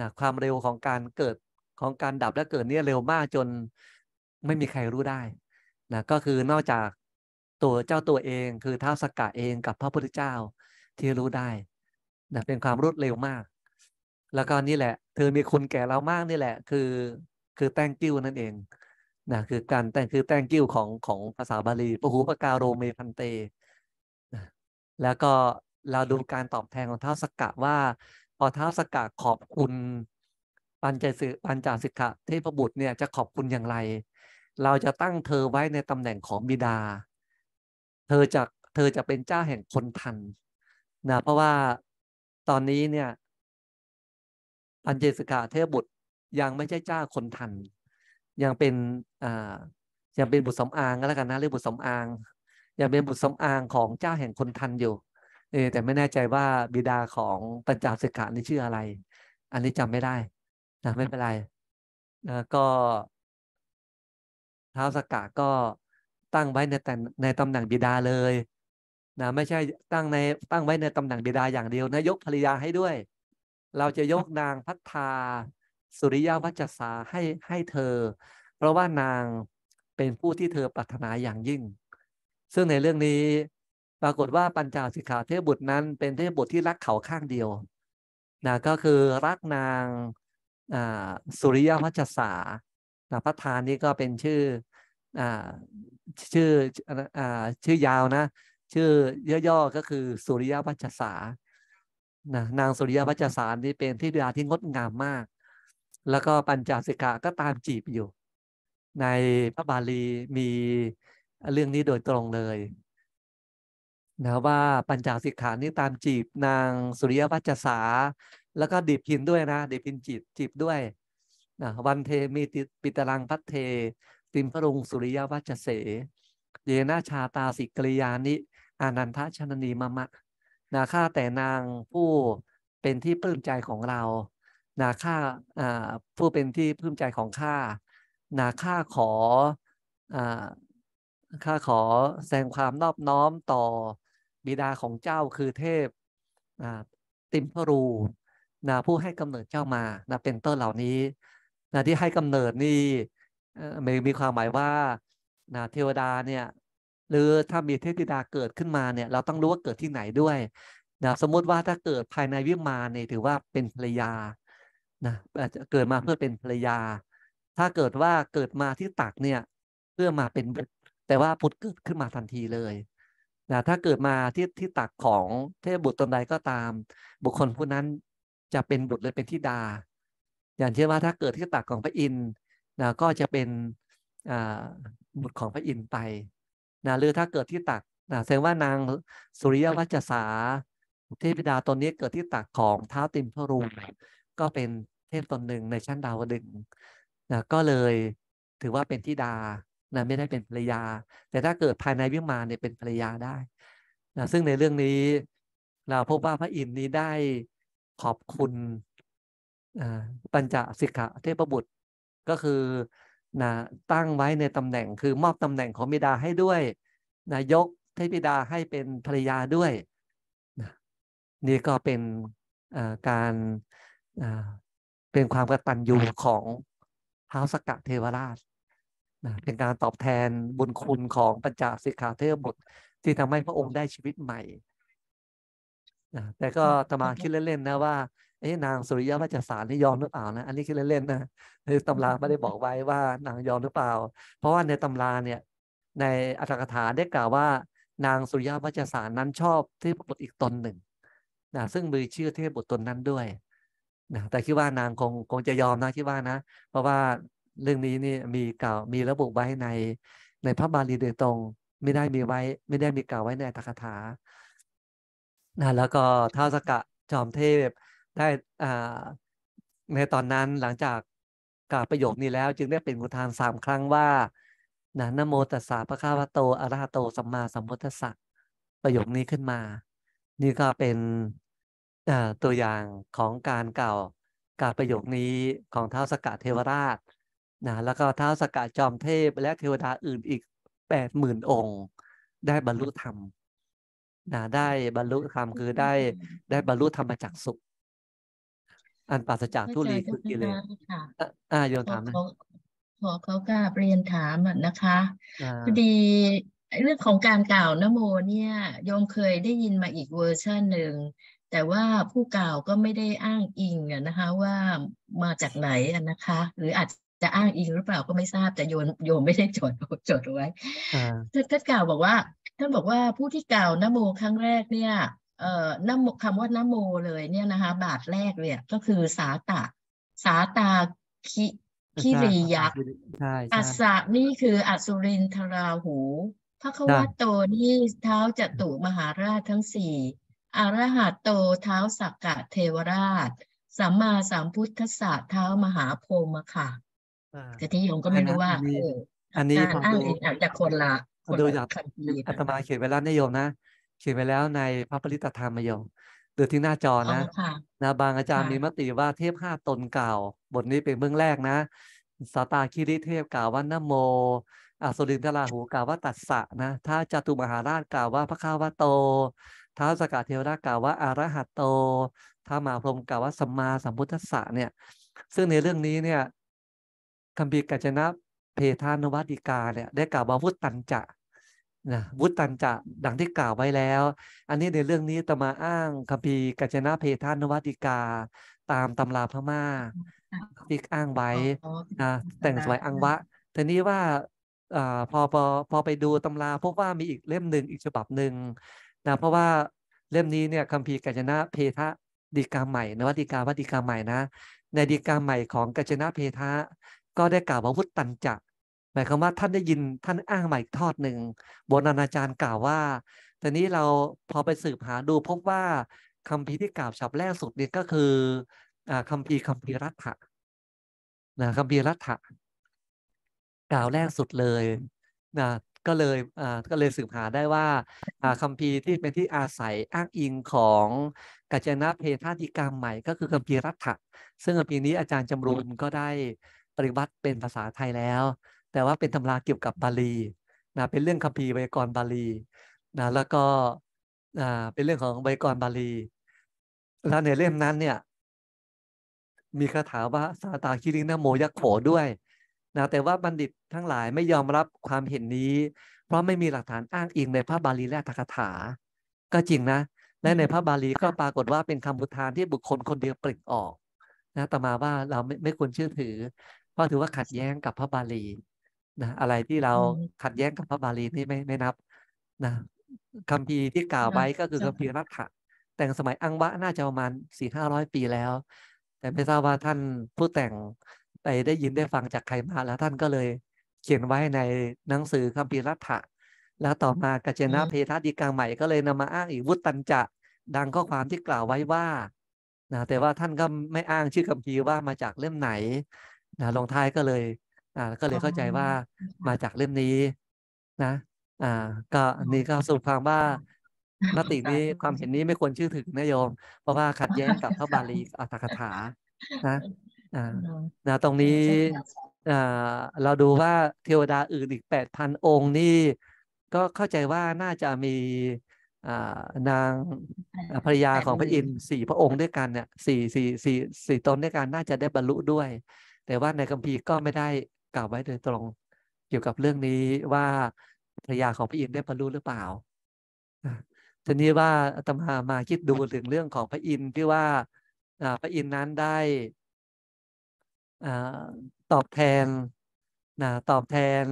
นะความเร็วของการเกิดของการดับและเกิดเนี่ยเร็วมากจนไม่มีใครรู้ได้นะก็คือนอกจากตัวเจ้าตัวเอง คือท้าวสกกะเองกับพระพุทธเจ้าที่รู้ได้นะเป็นความรวดเร็วมากแล้วก็นี่แหละ เธอมีคุณแก่เรามากนี่แหละ คือคือแตงกิ้วนั่นเองนะคือการแต่งคือแตงกิ้วของของภาษาบาลีปหูปการโรเมพันเตแล้วก็เราดูการตอบแทนของเท้าสกกะว่าพอเท้าสกกะขอบคุณปัญจสิปัญจสิกขะเทพบุตรเนี่ยจะขอบคุณอย่างไร เราจะตั้งเธอไว้ในตำแหน่งของบิดา เธอจะเธอจะเป็นเจ้าแห่งคนทันนะเพราะว่าตอนนี้เนี่ยอันเจสกาเทพบุตรยังไม่ใช่เจ้าคนทัน ยังเป็นอ่ายังเป็นบุตรสมอางก็แล้วกันนะเรียกบุตรสมอางยังเป็นบุตรสมอางของเจ้าแห่งคนทันอยู่ เออแต่ไม่แน่ใจว่าบิดาของปัญจสิกขานี่ชื่ออะไร อันนี้จำไม่ได้นะไม่เป็นไรนะก็เท้าสกกะก็ตั้งไว้ในแต่ในตำแหน่งบิดาเลยนะไม่ใช่ตั้งในตั้งไว้ในตำแหน่งบิดาอย่างเดียวนะยกภรรยาให้ด้วยเราจะยกนางพัฒนาสุริยวัจสาให้ให้เธอ เพราะว่านางเป็นผู้ที่เธอปรารถนาอย่างยิ่ง ซึ่งในเรื่องนี้ปรากฏว่าปัญจสิกขาเทพบุตรนั้นเป็นเทพบุตรที่รักเขาข้างเดียวนะก็คือรักนางสุริยวัจสานะพัฒนานี่ก็เป็นชื่ออชื่ออชื่อยาวนะชื่อย่อๆก็คือสุริยวัจสานะนางสุริยวัจสารนี่เป็นที่ดาที่งดงามมาก แล้วก็ปัญจสิกาก็ตามจีบอยู่ ในพระบาลีมีเรื่องนี้โดยตรงเลยนะว่าปัญจสิกขานี่ตามจีบ นางสุริยวัจสาแล้วก็ดิบพินด้วยนะดิบพินจีบจีบด้วยนะวันเทมีติปิตรังพัทเทติมพระรงสุริยวัจเสเยนาชาตาสิกริยานิอานันทชนนีมะมะนาข้าแต่นางผู้เป็นที่ปลื้มใจของเรา นาข้าผู้เป็นที่ปลื้มใจของข้า นาข้าขอข้าขอแสดงความนอบน้อมต่อบิดาของเจ้าคือเทพติมพรูนาผู้ให้กำเนิดเจ้ามานาเป็นต้นเหล่านี้นาที่ให้กำเนิดนี่มีความหมายว่านาเทวดาเนี่ยหรือถ้ามีเทพธิดาเกิดขึ้นมาเนี่ย เราต้องรู้ว่าเกิดที่ไหนด้วยนะสมมติว่าถ้าเกิดภายในวิมานเนี่ยถือว่าเป็นภรรยานะอาจจะเกิดมาเพื่อเป็นภรรยา ถ้าเกิดว่าเกิดมาที่ตักเนี่ยเพื่อมาเป็นบุตรแต่ว่าผุดเกิดขึ้นมาทันทีเลยนะถ้าเกิดมาที่ที่ตักของเทพบุตรตนใดก็ตามบุคคลผู้นั้นจะเป็นบุตรหรือเป็นธิดา อย่างเช่นว่าถ้าเกิดที่ตักของพระอินทร์นะก็จะเป็นบุตรของพระอินทร์ไปนะหรือถ้าเกิดที่ตักนะแสดงว่านางสุริยวัจสาเทพธิดาตนนี้เกิดที่ตักของท้าติมพรูก็เป็นเทพตนหนึ่งในชั้นดาวดึงนะก็เลยถือว่าเป็นธิดานะไม่ได้เป็นภรรยา แต่ถ้าเกิดภายในวิมานเนี่ยเป็นภรรยาได้นะซึ่งในเรื่องนี้ เราพบว่าพระอินทร์นี้ได้ขอบคุณปัญจสิกขาเทพบุตรก็คือนะตั้งไว้ในตำแหน่งคือมอบตำแหน่งของบิดาให้ด้วยนายกให้บิดาให้เป็นภรรยาด้วยนะนี่ก็เป็นการเป็นความกตัญญูของท้าวสกะเทวราชนะเป็นการตอบแทนบุญคุณของปัญจสิกขาเทวบุตรที่ทำให้พระองค์ได้ชีวิตใหม่นะแต่ก็ตมาคิดเล่นๆนะว่าเอะนางสุริยะวัจสารนี่ยอมหรือเปล่านะ อันนี้คือเล่นๆนะคือตำราไม่ได้บอกไว้ว่านางยอมหรือเปล่า เพราะว่าในตำราเนี่ย ในอัตถกถาได้กล่าวว่านางสุริยะวัจสารนั้นชอบเทพบุตรอีกตนหนึ่งนะ ซึ่งมีชื่อเทพบุตรตนนั้นด้วยนะแต่คิดว่านางคงคงจะยอมนะคิดว่านะ เพราะว่าเรื่องนี้นี่มีกล่าวมีระบุไว้ในในพระบาลีโดยตรงไม่ได้มีไว้ ไม่ได้มีกล่าวไว้ในอัตถกถานะแล้วก็ท้าวสกะจอมเทพได้ในตอนนั้นหลังจากกล่าวประโยคนี้แล้ว จึงได้เป็นอุทานสามครั้งว่านะนโมตัสสะพระคาวาโตอะระหะโตสัมมาสัมพุทธัสสะประโยคนี้ขึ้นมานี่ก็เป็นตัวอย่างของการกล่าวกล่าวประโยคนี้ของเท้าสกัดเทวราชนะแล้วก็เท้าสกัดจอมเทพและเทวดาอื่นอีกแปดหมื่นองค์ ได้บรรลุธรรมนะได้บรรลุธรรมคือได้ได้บรรลุธรรมจากสุขอันปราศจากทุลีคือกิเลสอ่า โยนถามนะ ขอเขากล้าเรียนถามนะคะพอดีเรื่องของการกล่าวนโมเนี่ยโยมเคยได้ยินมาอีกเวอร์ชันหนึ่ง แต่ว่าผู้กล่าวก็ไม่ได้อ้างอิงนะคะว่ามาจากไหนนะคะ หรืออาจจะอ้างอิงหรือเปล่าก็ไม่ทราบแต่โยนโยมไม่ได้จดจดไว้ ท่านกล่าวบอกว่าท่านบอกว่าผู้ที่กล่าวนโมครั้งแรกเนี่ยเนโมคำว่านโมเลย เนี่ยนะคะ บาทแรกเนี่ยก็คือ สาตะ สาตาคิคิริยักษ์อัสสะนี่คืออัสุรินทราหูพระควโตนี่เท้าจตุมหาราชทั้งสี่อารหัตโตเท้าสักกะเทวราชสัมมาสัมพุทธศาสเท้ามหาโพมค่ะกะที่โยมก็ไม่รู้ว่าอันนี้อ่างอิงจากคนละคนดูจากอาตมาเขียนไว้แล้วนโยมนะเขียนไปแล้วในพระปริตธรรมายมดูที่หน้าจอนะนะ บางอาจารย์มีมติว่าเทพห้าตนเก่าบทนี้เป็นเบื้องแรกนะ สาตาคิริเทพกล่าวว่านโมอาสุรินทราหูกล่าวว่าตัดสะนะท้าจตุมหาราชกล่าวว่าพระข้าวโตท้าสกัดเทวรากล่าวว่าอารหัตโตท้ามาพรมกล่าวว่าสัมมาสัมพุทธัสสะเนี่ย ซึ่งในเรื่องนี้เนี่ยคำภีกัจนะเพทานวัติกาเนี่ย ได้กล่าวว่าพุทธันจะนะวุตตันจะดังที่กล่าวไว้แล้ว อันนี้ในเรื่องนี้ตมาอ้างคัมภีร์กัจนาเพทานวัติกาตามตำราพม่าที่อ้างไว้นะแต่งสวยอังวะทีนี้ว่าอพอพอพอไปดูตำราพบว่ามีอีกเล่มหนึ่งอีกฉบับหนึ่งนะเพราะว่าเล่มนี้เนี่ยคัมภีร์กัจนาเพทะดีกาใหม่นวัติกาวัติกาใหม่นะในดีกาใหม่ของกัจนาเพทะ ก็ได้กล่าวว่าวุฒตันจะมายความว่าท่านได้ยินท่านอ้างใหม่ทอดหนึ่งบนอนาจารย์กล่าวว่าแต่นี้เราพอไปสืบหาดูพบว่าคำพีที่กล่าวฉับแรกสุดนี่ก็คือคำพีคำพีรัฐะนะคำพีรัฐะกล่าวแรกสุดเลยนะก็เลยก็เลยสืบหาได้ว่าคำพีที่เป็นที่อาศัยอ้างอิงของกัจจนะเพทาธิกรรมใหม่ก็คือคำพีรัฐะซึ่งคำพีนี้อาจารย์จำรูนก็ได้ปริวัติเป็นภาษาไทยแล้วแต่ว่าเป็นตำราเกี่ยวกับบาลีนะเป็นเรื่องคัมภีร์ไวยากรณ์บาลีนะแล้วก็เป็นเรื่องของไวยากรณ์บาลีแล้วในเล่มนั้นเนี่ย มีคาถาว่าสาตาคิรินโมยักโขด้วยนะแต่ว่าบัณฑิตทั้งหลายไม่ยอมรับความเห็นนี้ เพราะไม่มีหลักฐานอ้างอิงในพระบาลีและตักถา ก็จริงนะและในพระบาลีก็ปรากฏว่าเป็นคำบุทานที่บุคคลคนเดียวปล่งออก นะแต่มาว่าเราไม่ไม่ควรเชื่อถือเพราะถือว่าขัดแย้งกับพระบาลีนะอะไรที่เราขัดแย้งกับพระบาลีนี่ไม่ไม่นับนะคำพีที่กล่าวไว้ก็คือคำพีรัตถะแต่งสมัยอังวะ น่าจะประมาณสี่ห้าร้อยปีแล้ว แต่ไม่ทราบว่าท่านผู้แต่งไปได้ยินได้ฟังจากใครมา แล้วท่านก็เลย เขียนไว้ในหนังสือคำพีรัตถะแล้วต่อมากจเจนะเพทาดีกาใหม่ก็เลยนำมาอ้างอีกวุตตันจะดังข้อความที่กล่าวไว้ว่านะแต่ว่าท่านก็ไม่อ้างชื่อคำพีว่ามาจากเล่มไหนนะลงท้ายก็เลยอ่าก็เลยเข้าใจว่ามาจากเล่มนี้นะ อ่า ก็นี่ก็สรุปความว่ามตินี้ความเห็นนี้ไม่ควรชื่อถึงนะโยม เพราะว่าขัดแย้งกับพระบาลีอัตถกถานะอ่านะตรงนี้อ่าเราดูว่าเทวดาอื่นอีกแปดพันองค์นี่ก็เข้าใจว่าน่าจะมีนางภรรยาของพระอินทร์สี่พระองค์ด้วยกันเนี่ยสี่สี่สี่สี่ตนด้วยกันน่าจะได้บรรลุด้วย แต่ว่าในคัมภีร์ก็ไม่ได้กล่าวไว้โดย ตรงเกี่ยวกับเรื่องนี้ว่าภรรยาของ พระอินทร์ได้บรรลุหรือเปล่าทีนี้ว่าตมามาคิดดูถึงเรื่องของพระอินทร์ที่ว่าพระอินทร์นั้นได้ตอบแทนนะตอบแทน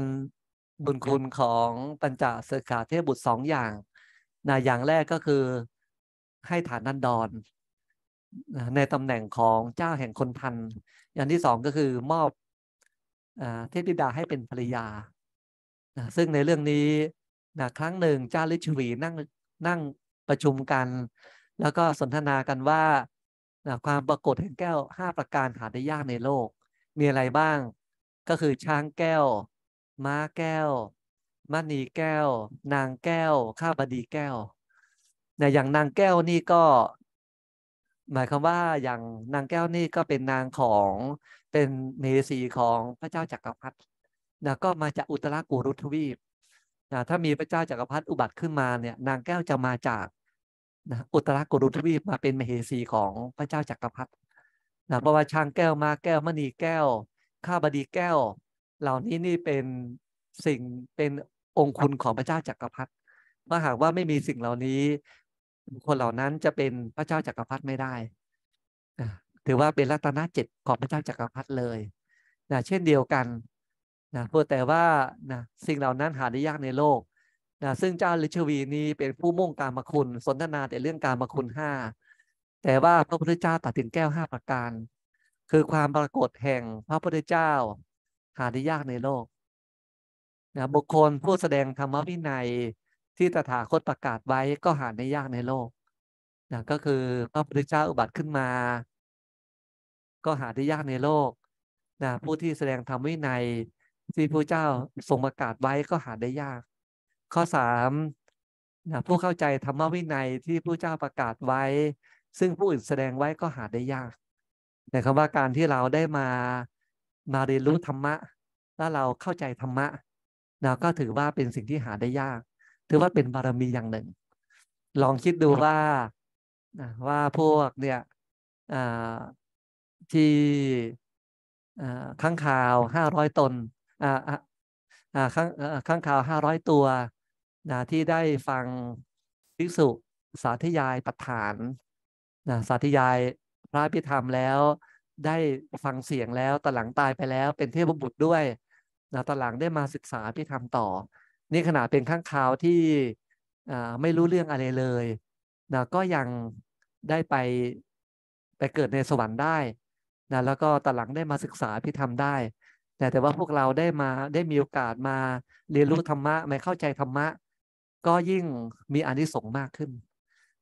บุญ คุณ ของปัญจเสขาเทพบุตรสองอย่างนะอย่างแรกก็คือให้ฐานันดรในตำแหน่งของเจ้าแห่งคนทันอย่างที่สองก็คือมอบเทพธิดาให้เป็นภรรยา ซึ่งในเรื่องนี้นะครั้งหนึ่งเจ้าลิชวีนั่งนั่งประชุมกัน แล้วก็สนทนากันว่าความปรากฏแห่งแก้วห้าประการหาได้ยากในโลกมีอะไรบ้างก็คือช้างแก้ว ม้าแก้วมณีแก้ว นางแก้วข้าบดีแก้วนอย่างนางแก้วนี่ก็หมายความว่าอย่างนางแก้วนี่ก็เป็นนางของเป็นเมรีของพระเจ้าจักรพรรดินะก็มาจากอุตรากูรุทวีปนะถ้ามีพระเจ้าจักรพรรดิอุบัติขึ้นมาเนี่ย นางแก้วจะมาจากนะอุตรากูรุทวีปมาเป็นมเมรีของพระเจ้าจักรพรรดินะเพราะว่าช่างแก้วมาแก้ว มณีแก้วข้าบดีแก้ว เหล่านี้นี่เป็นสิ่งเป็นองค์คุณของพระเจ้าจักรพรรดิถ้าหากว่าไม่มีสิ่งเหล่านี้บุคคลเหล่านั้นจะเป็นพระเจ้าจักรพรรดิไม่ได้ ถือว่าเป็นรัตนเจ็ดของพระเจ้าจักรพรรดิเลยนะเช่นเดียวกันนะพ่อแต่ว่า นะ สิ่งเหล่านั้นหาได้ยากในโลก นะ ซึ่งเจ้าลิชวีนี้เป็นผู้มุ่งการมาคุณ สนทนาแต่เรื่องการมาคุณห้า แต่ว่าพระพุทธเจ้าตัดถึงแก้วห้าประการ คือความปรากฏแห่งพระพุทธเจ้า หาได้ยากในโลก นะ บุคคลผู้แสดงธรรมวินัยที่ตถาคตประกาศไว้ก็หาได้ยากในโลกนะก็คือพระพุทธเจ้าอุบัติขึ้นมา ก็หาได้ยากในโลกนะผู้ที่แสดงธรรมวินัย ที่พระเจ้าทรงประกาศไว้ก็หาได้ยาก ข้อสามนะผู้เข้าใจธรรมวินัยที่พระเจ้าประกาศไว้ ซึ่งผู้อื่นแสดงไว้ก็หาได้ยากแต่คำว่าการที่เราได้มา มาเรียนรู้ธรรมะแล้าเราเข้าใจธรรมะเราก็ถือว่าเป็นสิ่งที่หาได้ยากถือว่าเป็นบารมีอย่างหนึ่ง ลองคิดดูว่าว่าพวกเนี่ยที่ข้างข่าวห้าร้อยตนข้างข้างข่าวห้าร้อยตัวที่ได้ฟังภิกษุสาธยายปัฏฐานนะสาธยายพระพิธรรมแล้ว ได้ฟังเสียงแล้วตอนหลังตายไปแล้ว เป็นเทพบุตรด้วยนะตอนหลังได้มาศึกษาพิธรรมต่อนี่ขนาดเป็นข้างคาวที่ไม่รู้เรื่องอะไรเลยนะก็ยังได้ไปไปเกิดในสวรรค์ได้นะแล้วก็ตหลังได้มาศึกษาพิธรรมได้นะแต่ว่าพวกเราได้มาได้มีโอกาสมาเรียนรู้ธรรมะมาเข้าใจธรรมะ ก็ยิ่งมีอานิสงส์มากขึ้น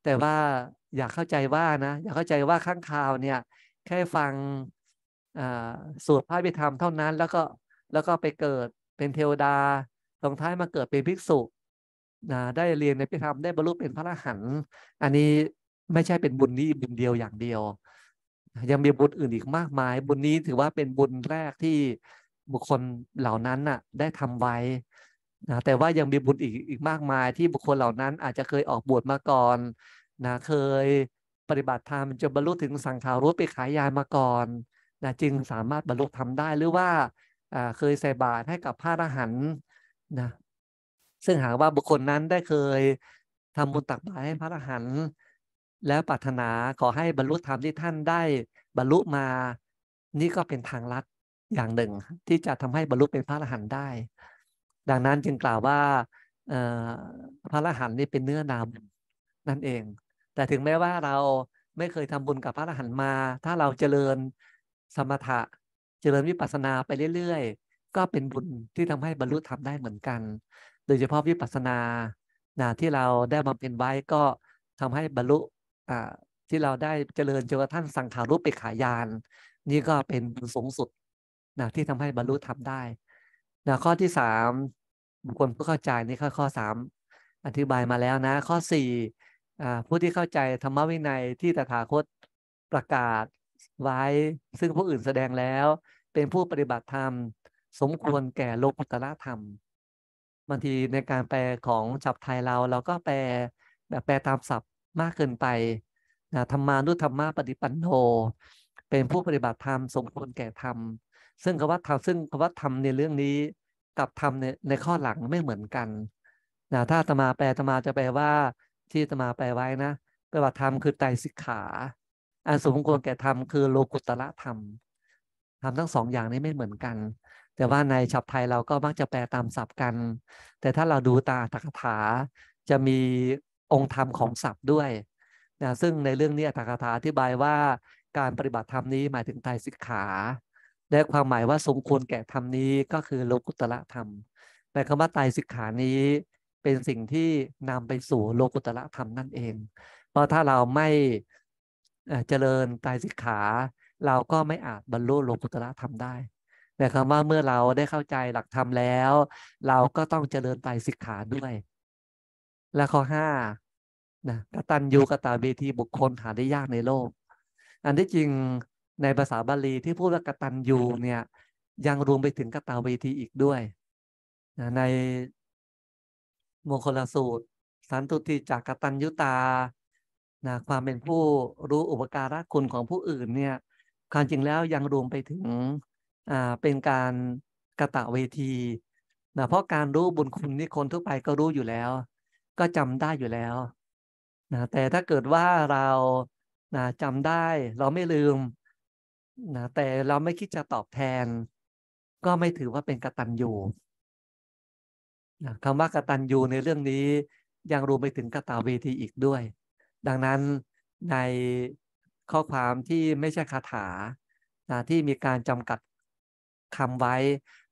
แต่ว่าอยากเข้าใจว่านะ อยากเข้าใจว่าข้างคาวเนี่ยแค่ฟังสวดพระพิธรรมเท่านั้นแล้วก็แล้วก็ไปเกิดเป็นเทวดาลงท้ายมาเกิดเป็นภิกษุนะได้เรียนในพิธรรมได้บรรลุเป็นพระอรหันต์อันนี้ไม่ใช่เป็นบุญนี้บุญเดียวอย่างเดียว ยังมีบุญอื่นอีกมากมาย บุญนี้ถือว่าเป็นบุญแรกที่บุคคลเหล่านั้นน่ะได้ทำไว้นะแต่ว่ายังมีบุญอีกอีกมากมายที่บุคคลเหล่านั้นอาจจะเคยออกบวชมาก่อนนะเคยปฏิบัติธรรมจนบรรลุถึงสังขารุปไปขายยามาก่อนนะจึงสามารถบรรลุทำได้หรือว่าเคยใส่บาตรให้กับพระอรหันต์นะซึ่งหากว่าบุคคลนั้นได้เคยทำบุญตักบาตรให้พระอรหันต์และปรารถนาขอให้บรรลุธรรมที่ท่านได้บรรลุมา นี่ก็เป็นทางลัดอย่างหนึ่ง ที่จะทำให้บรรลุเป็นพระอรหันต์ได้ดังนั้นจึงกล่าวว่า พระอรหันต์นี่เป็นเนื้อนามนั่นเองแต่ถึงแม้ว่าเราไม่เคยทำบุญกับพระอรหันต์มา ถ้าเราเจริญสมถะเจริญวิปัสสนาไปเรื่อยก็เป็นบุญที่ทำให้บรรลุธรรมได้เหมือนกัน โดยเฉพาะวิปัสสนานะที่เราได้บำเพ็ญไว้ก็ทำให้บรรลุที่เราได้เจริญจนกระทั่งสังขารุปเปขายาน นี่ก็เป็นบุญสูงสุดนะที่ทำให้บรรลุธรรมได้นะข้อที่สาม บุคคลผู้เข้าใจนี่ข้อข้อสามอธิบายมาแล้วนะ ข้อสี่ผู้ที่เข้าใจธรรมวินัยที่ตถาคตประกาศไว้ ซึ่งผู้อื่นแสดงแล้ว เป็นผู้ปฏิบัติธรรมสมควรแก่โลกุตละธรรมบางทีในการแปลของจับไทยเราเราก็แปลแบบแปลตามศัพท์มากเกินไปนะธรรมานุธรรมะปฏิปันโนเป็นผู้ปฏิบัติธรรม สมควรแก่ธรรมซึ่งคำว่าธรรมซึ่งคำว่าธรรมในเรื่องนี้กับธรรมในในข้อหลังไม่เหมือนกันนะถ้าตมาแปลตมาจะแปลว่าที่ตมาแปลไว้นะปฏิบัติธรรมคือไตรสิกขาอันสมควรแก่ธรรมคือโลกุตละธรรมทำทั้งสองอย่างนี้ไม่เหมือนกันแต่ว่าในฉับไทยเราก็มักจะแปลตามศัพท์กัน แต่ถ้าเราดูตาตกถาจะมีองค์ธรรมของศัพท์ด้วยนะซึ่งในเรื่องนี้ตกถาอธิบายว่าการปฏิบัติธรรมนี้หมายถึงไตรสิกขาและความหมายว่าสมควรแก่ธรรมนี้ก็คือโลกุตละธรรม แต่คำว่าไตรสิกขานี้เป็นสิ่งที่นำไปสู่โลกุตละธรรมนั่นเอง เพราะถ้าเราไม่เจริญไตรสิกขา เราก็ไม่อาจบรรลุโลกุตละธรรมได้หมายความว่าเมื่อเราได้เข้าใจหลักธรรมแล้วเราก็ต้องเจริญไปสิกขาด้วย และข้อห้านะกตัญญูกตาเวทีบุคคลหาได้ยากในโลก อันที่จริงในภาษาบาลีที่พูดว่ากตัญญูเนี่ย ยังรวมไปถึงกตาเวทีอีกด้วยนะในมงคลสูตร สันตุติจากกตัญญูตานะความเป็นผู้รู้อุปการะคุณของผู้อื่นเนี่ยความจริงแล้วยังรวมไปถึงอ่าเป็นการกระตะเวทีนะเพราะการรู้บุญคุณนี่คนทั่วไปก็รู้อยู่แล้ว ก็จำได้อยู่แล้วนะแต่ถ้าเกิดว่าเรานะจำได้ เราไม่ลืมนะแต่เราไม่คิดจะตอบแทน ก็ไม่ถือว่าเป็นกตัญญูนะคำว่ากตัญญูในเรื่องนี้ ยังรวมไปถึงกระตาเวทีอีกด้วย ดังนั้นในข้อความที่ไม่ใช่คาถานะที่มีการจำกัดคำไว้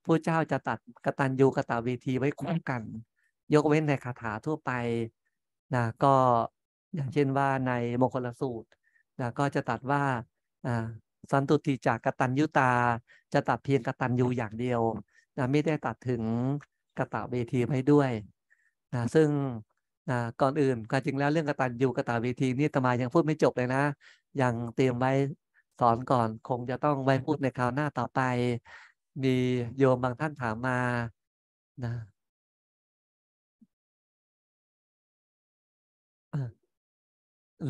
ผู้เจ้าจะตัดกตัญญูกตเวทีไว้ค้มกัน ยกเว้นในคาถาทั่วไปนะก็อย่างเช่นว่าในมงคลสูตรนะก็จะตัดว่าสันตุติจากกตัญญูตาจะตัดเพียงกตัญญูอย่างเดียวนะไม่ได้ตัดถึงกตเวทีไว้ด้วยนะซึ่งนะก่อนอื่นก็จริงแล้วเรื่องกตัญญูกตเวที นี่ตมายังพูดไม่จบเลยนะยังเตรียมไว้สอนก่อนคงจะต้องไว้พูดในคราวหน้าต่อไปมีโยมบางท่านถามมานะ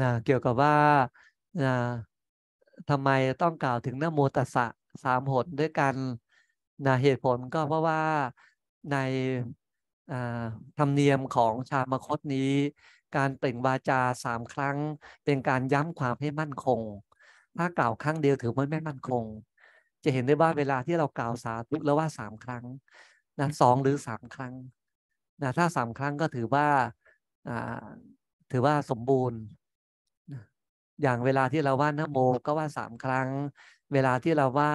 นะเกี่ยวกับว่านะทำไมต้องกล่าวถึงนโมตัสสะสามหนด้วยกันนะเหตุผลก็เพราะว่าในธรรมเนียมของชามคตนี้ การเปล่งวาจาสามครั้งเป็นการย้ำความให้มั่นคง ถ้ากล่าวครั้งเดียวถือว่าไม่มั่นคงจะเห็นได้ว่าเวลาที่เรากล่าวสาธุแล้วว่าสามครั้งนะสองหรือสามครั้งนะถ้าสามครั้งก็ถือว่าถือว่าสมบูรณ์อย่างเวลาที่เราว่านโมก็ว่าสามครั้ง เวลาที่เราว่า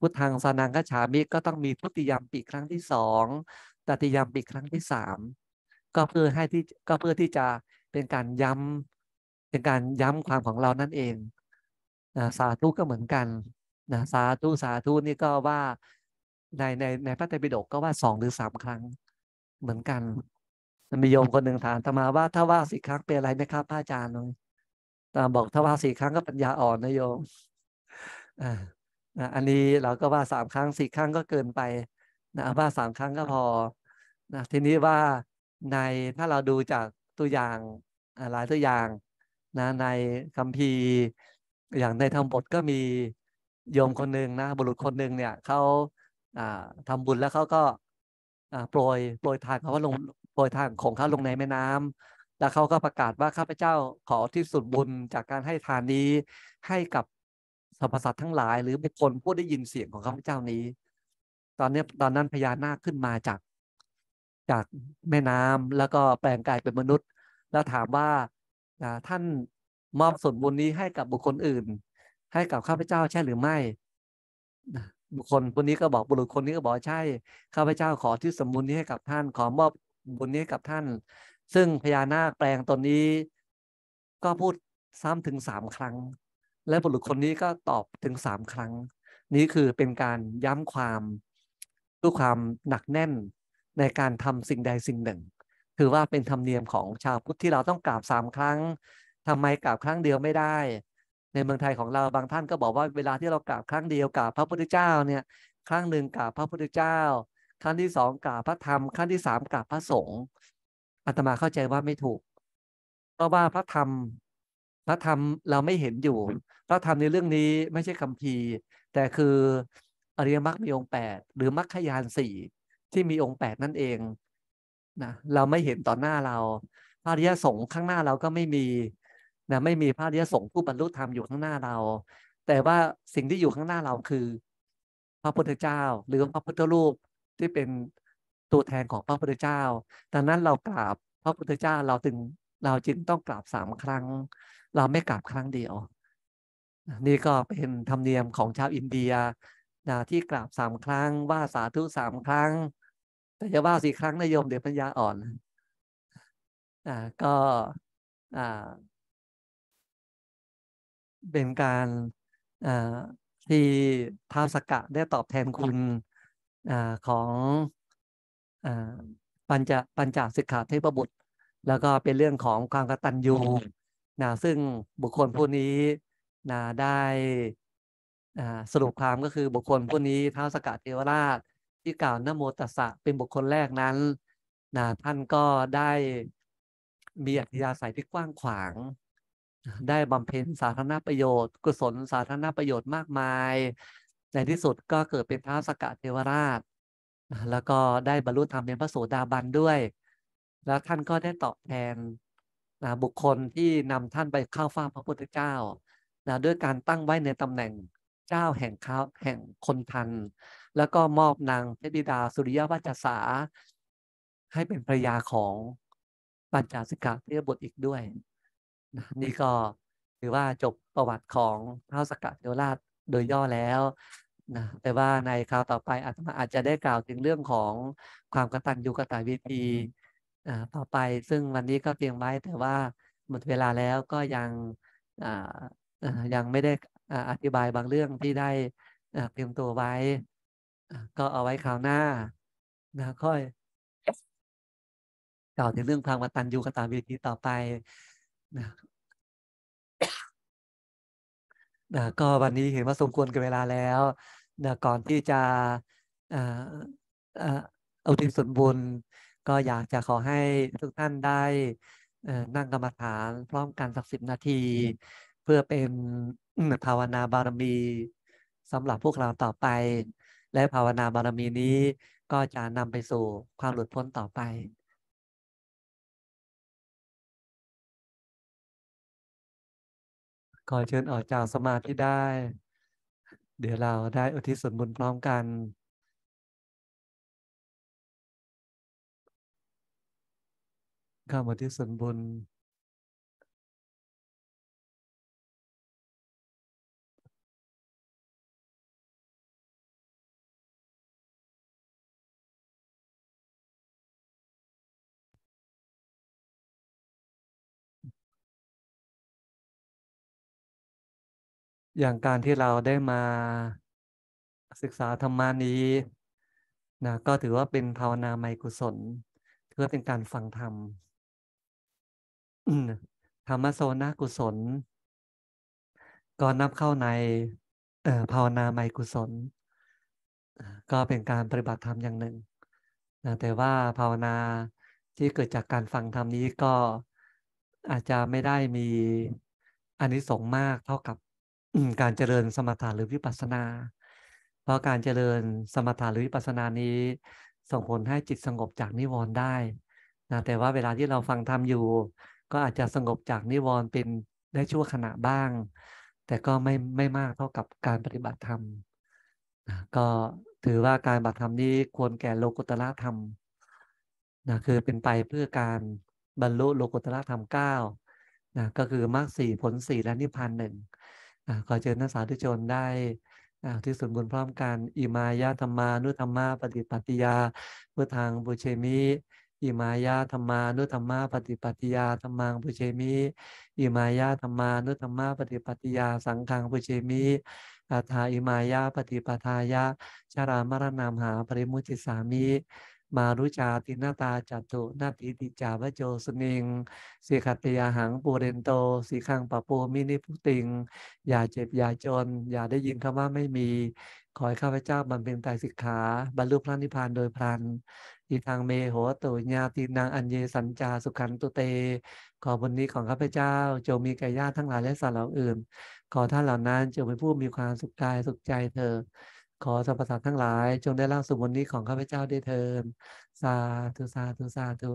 พุทธังสนังกัจฉามิก็ต้องมีทุติยามปีครั้งที่สองตติยามปีครั้งที่สามก็เพื่อให้ที่ ก็เพื่อที่จะเป็นการย้ำเป็นการย้ำความของเรานั่นเองนะสาธุก็เหมือนกันนะสาธุสาธุนี่ก็ว่าในในในพระไตรปิฎกก็ว่าสองหรือสามครั้งเหมือนกัน มีโยมคนหนึ่งถามตมาว่าถ้าว่าสี่ครั้งเป็นอะไรไหมครับพระอาจารย์ตมาบอกถ้าว่าสี่ครั้งก็ปัญญาอ่อนนะโยมอันนี้เราก็ว่าสามครั้งสี่ครั้งก็เกินไป นะว่าสามครั้งก็พอนะทีนี้ว่าในถ้าเราดูจากตัวอย่างหลายตัวอย่าง นะในคัมภีรอย่างในธรรมบทก็มีโยมคนหนึ่งนะบุรุษคนหนึ่งเนี่ยเขาทำบุญแล้วเขาก็โปรยโปรยทานเขาว่าลงโปรยทานของเขาลงในแม่น้ำ แล้วเขาก็ประกาศว่าข้าพเจ้าขอที่สุดบุญจากการให้ ทานนี้ให้กับสรรพสัตว์ทั้งหลาย หรือบุคคลผู้ได้ยินเสียงของข้าพเจ้านี้ ตอนนี้ตอนนั้นพญานาคขึ้นมาจากจากแม่น้ำแล้วก็แปลงกายเป็นมนุษย์ แล้วถามว่าท่านมอบส่วนบุญนี้ให้กับบุคคลอื่น ให้กับข้าพเจ้าใช่หรือไม่ บุคคลคนนี้ก็บอก บุรุษคนนี้ก็บอกใช่ข้าพเจ้าขอที่สมบูรณ์นี้ให้กับท่านขอมอบบุญนี้ให้กับท่าน ซึ่งพญานาคแปลงตนนี้ ก็พูดซ้ำถึงสามครั้ง และบุรุษคนนี้ก็ตอบถึงสามครั้ง นี้คือเป็นการย้ำความด้วยความหนักแน่นในการทำสิ่งใดสิ่งหนึ่ง ถือว่าเป็นธรรมเนียมของชาวพุทธที่เราต้องกราบสามครั้งทำไมกราบครั้งเดียวไม่ได้ ในเมืองไทยของเราบางท่านก็บอกว่าเวลาที่เรากราบครั้งเดียวกราบพระพุทธเจ้าเนี่ยครั้งหนึ่งกราบพระพุทธเจ้าครั้งที่สองกราบพระธรรมครั้งที่สามกราบพระสงฆ์อาตมาเข้าใจว่าไม่ถูกเพราะว่าพระธรรมพระธรรมเราไม่เห็นอยู่ พระธรรมในเรื่องนี้ไม่ใช่คัมภีร์แต่คืออริยมรรคมีองค์แปดหรือมรรคยานสี่ที่มีองค์แปดนั่นเองนะเราไม่เห็นต่อหน้าเรา พระอริยสงฆ์ข้างหน้าเราก็ไม่มีนะไม่มีพระริยสงฆ์ผู้บรรลุธรรมอยู่ข้างหน้าเรา แต่ว่าสิ่งที่อยู่ข้างหน้าเราคือ พระพุทธเจ้าหรือพระพุทธรูปที่เป็นตัวแทนของพระพุทธเจ้า ดังนั้นเรากราบพระพุทธเจ้าเราจึงเราจึงต้องกราบสามครั้ง เราไม่กราบครั้งเดียว นี่ก็เป็นธรรมเนียมของชาวอินเดียนะที่กราบสามครั้งว่าสาธุสามครั้ง แต่จะว่าสี่ครั้งนายโยมเดี๋ยวปัญญาอ่อนอ่าก็อ่าเป็นการที่ท้าวสกะได้ตอบแทนคุณอของอปัญจปัญจสิกขาเทพบุตร แล้วก็เป็นเรื่องของความกตัญญูนะซึ่งบุคคลผู้นี้นะได้สรุปความก็คือบุคคลผู้นี้ท้าวสกะเทวราชที่กล่าวนโมตัสสะเป็นบุคคลแรกนั้นนะท่านก็ได้มีอัธยาศัยที่กว้างขวางได้บำเพ็ญสาธารณประโยชน์ กุศลสาธารณประโยชน์มากมาย ในที่สุดก็เกิดเป็นท้าวสกะเทวราช แล้วก็ได้บรรลุธรรมเป็นพระโสดาบันด้วย แล้วท่านก็ได้ตอบแทนนะบุคคลที่นำท่านไปเข้าฟ้าพระพุทธเจ้านะด้วยการตั้งไว้ในตำแหน่งเจ้าแห่งข้าวแห่งคนทัน แล้วก็มอบนางเทพิดาสุริยวัจสาให้เป็นภรยาของปัญจสิกะเทพบุตรอีกด้วยนี่ก็ถือว่าจบประวัติของเท้าสกัดโดราชโดยย่อแล้วนะแต่ว่าในคราวต่อไปอาจจะอาจจะได้กล่าวถึงเรื่องของความกระตันยูกระตยวทีต่อไปซึ่งวันนี้ก็เตรียมไว้แต่ว่าหมดเวลาแล้วก็ยังยังไม่ได้อธิบายบางเรื่องที่ได้เตรียมตัวไว้ก็เอาไว้คราวหน้า นะ ค่อยกล่าวถึงเรื่องความกตันยูกตาวทีต่อไป นะนะก็วันนี้เห็นว่าสมควรกับเวลาแล้วนะก่อนที่จะเอาทิศส่วนบุญก็อยากจะขอให้ทุกท่านได้นั่งกรรมฐานพร้อมกันสักสิบนาที เพื่อเป็นภาวนาบารมีสำหรับพวกเราต่อไป และภาวนาบารมีนี้ก็จะนำไปสู่ความหลุดพ้นต่อไปขอเชิญออกจากสมาธิได้ เดี๋ยวเราได้อุทิศส่วนบุญพร้อมกันข้ามาที่ส่วนบุญอย่างการที่เราได้มาศึกษาธรรมานี้นะก็ถือว่าเป็นภาวนาไมกุศลถือว่าเป็นการฟังธรรมธรรมโซนากุศลก็นับเข้าในภาวนาไมกุศลก็เป็นการปฏิบัติธรรมอย่างหนึ่งนะแต่ว่าภาวนาที่เกิดจากการฟังธรรมนี้ก็อาจจะไม่ได้มีอันนี้สงมากเท่ากับการเจริญสมถะหรือวิปัสนา เพราะการเจริญสมถะหรือวิปัสนานี้ส่งผลให้จิตสงบจากนิวรณ์ได้นะแต่ว่าเวลาที่เราฟังธรรมอยู่ ก็อาจจะสงบจากนิวรณ์เป็นได้ชั่วขณะบ้าง แต่ก็ไม่ไม่มากเท่ากับการปฏิบัติธรรมนะก็ถือว่าการบัติธรรมนี้ควรแก่โลกุตละธรรมนะคือเป็นไปเพื่อการบรรลุโลกุตละธรรมเก้านะก็คือมรรคสี่ผลสี่และนิพพานหนึ่งขอเชิญนักสาธุชนได้ที่ส่วนบุญพร้อมกันอิมายาธรรมานุธรรมาปฏิปัติยาพุทธังบุเชมิ อิมายาธรรมานุธรรมาปฏิปัติยาธรรมังบุเชมิอิมายาธรรมานุธรรมาปฏิปัติยาสังฆังบุเชมิอัฏฐาอิมายาปฏิปทายะชารามรณามหาปริมุจิสามีมารุจาตินาตาจัตุนาติติจาวโจสนิงสีขัตยาหังปูเรนโตสีขังปะปูมินิพุติงอย่าเจ็บอย่าจน อย่าได้ยินคำว่าไม่มี ขอให้ข้าพเจ้าบำเพ็ญไตรสิกขาบรรลุพระนิพพานโดยพลันอีทางเมโหตุญาตินางอัญเยสัญจาสุขันตุเต ขอบนนี้ของข้าพเจ้าจงมีแก่ญาติทั้งหลาย และสัตว์เหล่าอื่น ขอท่านเหล่านั้นจงเป็นผู้มีความสุขกายสุขใจเถอขอสรรพสัตว์ทั้งหลายจงได้รางสุขบนนี้ของข้าพเจ้าได้เทินสาธุสาธุสาธุ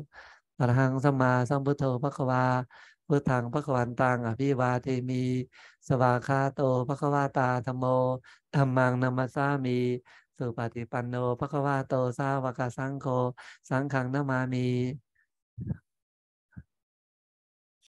อรหังสัมมาสัมพุทโธพระควาพุทธังพระควันตังอภิวาเทมี สวาคาโตพระควาตาธรรมโมธรรมังนามาสามีสุปฏิปันโนพระควาโตสาวกสังโฆสังขังนามามี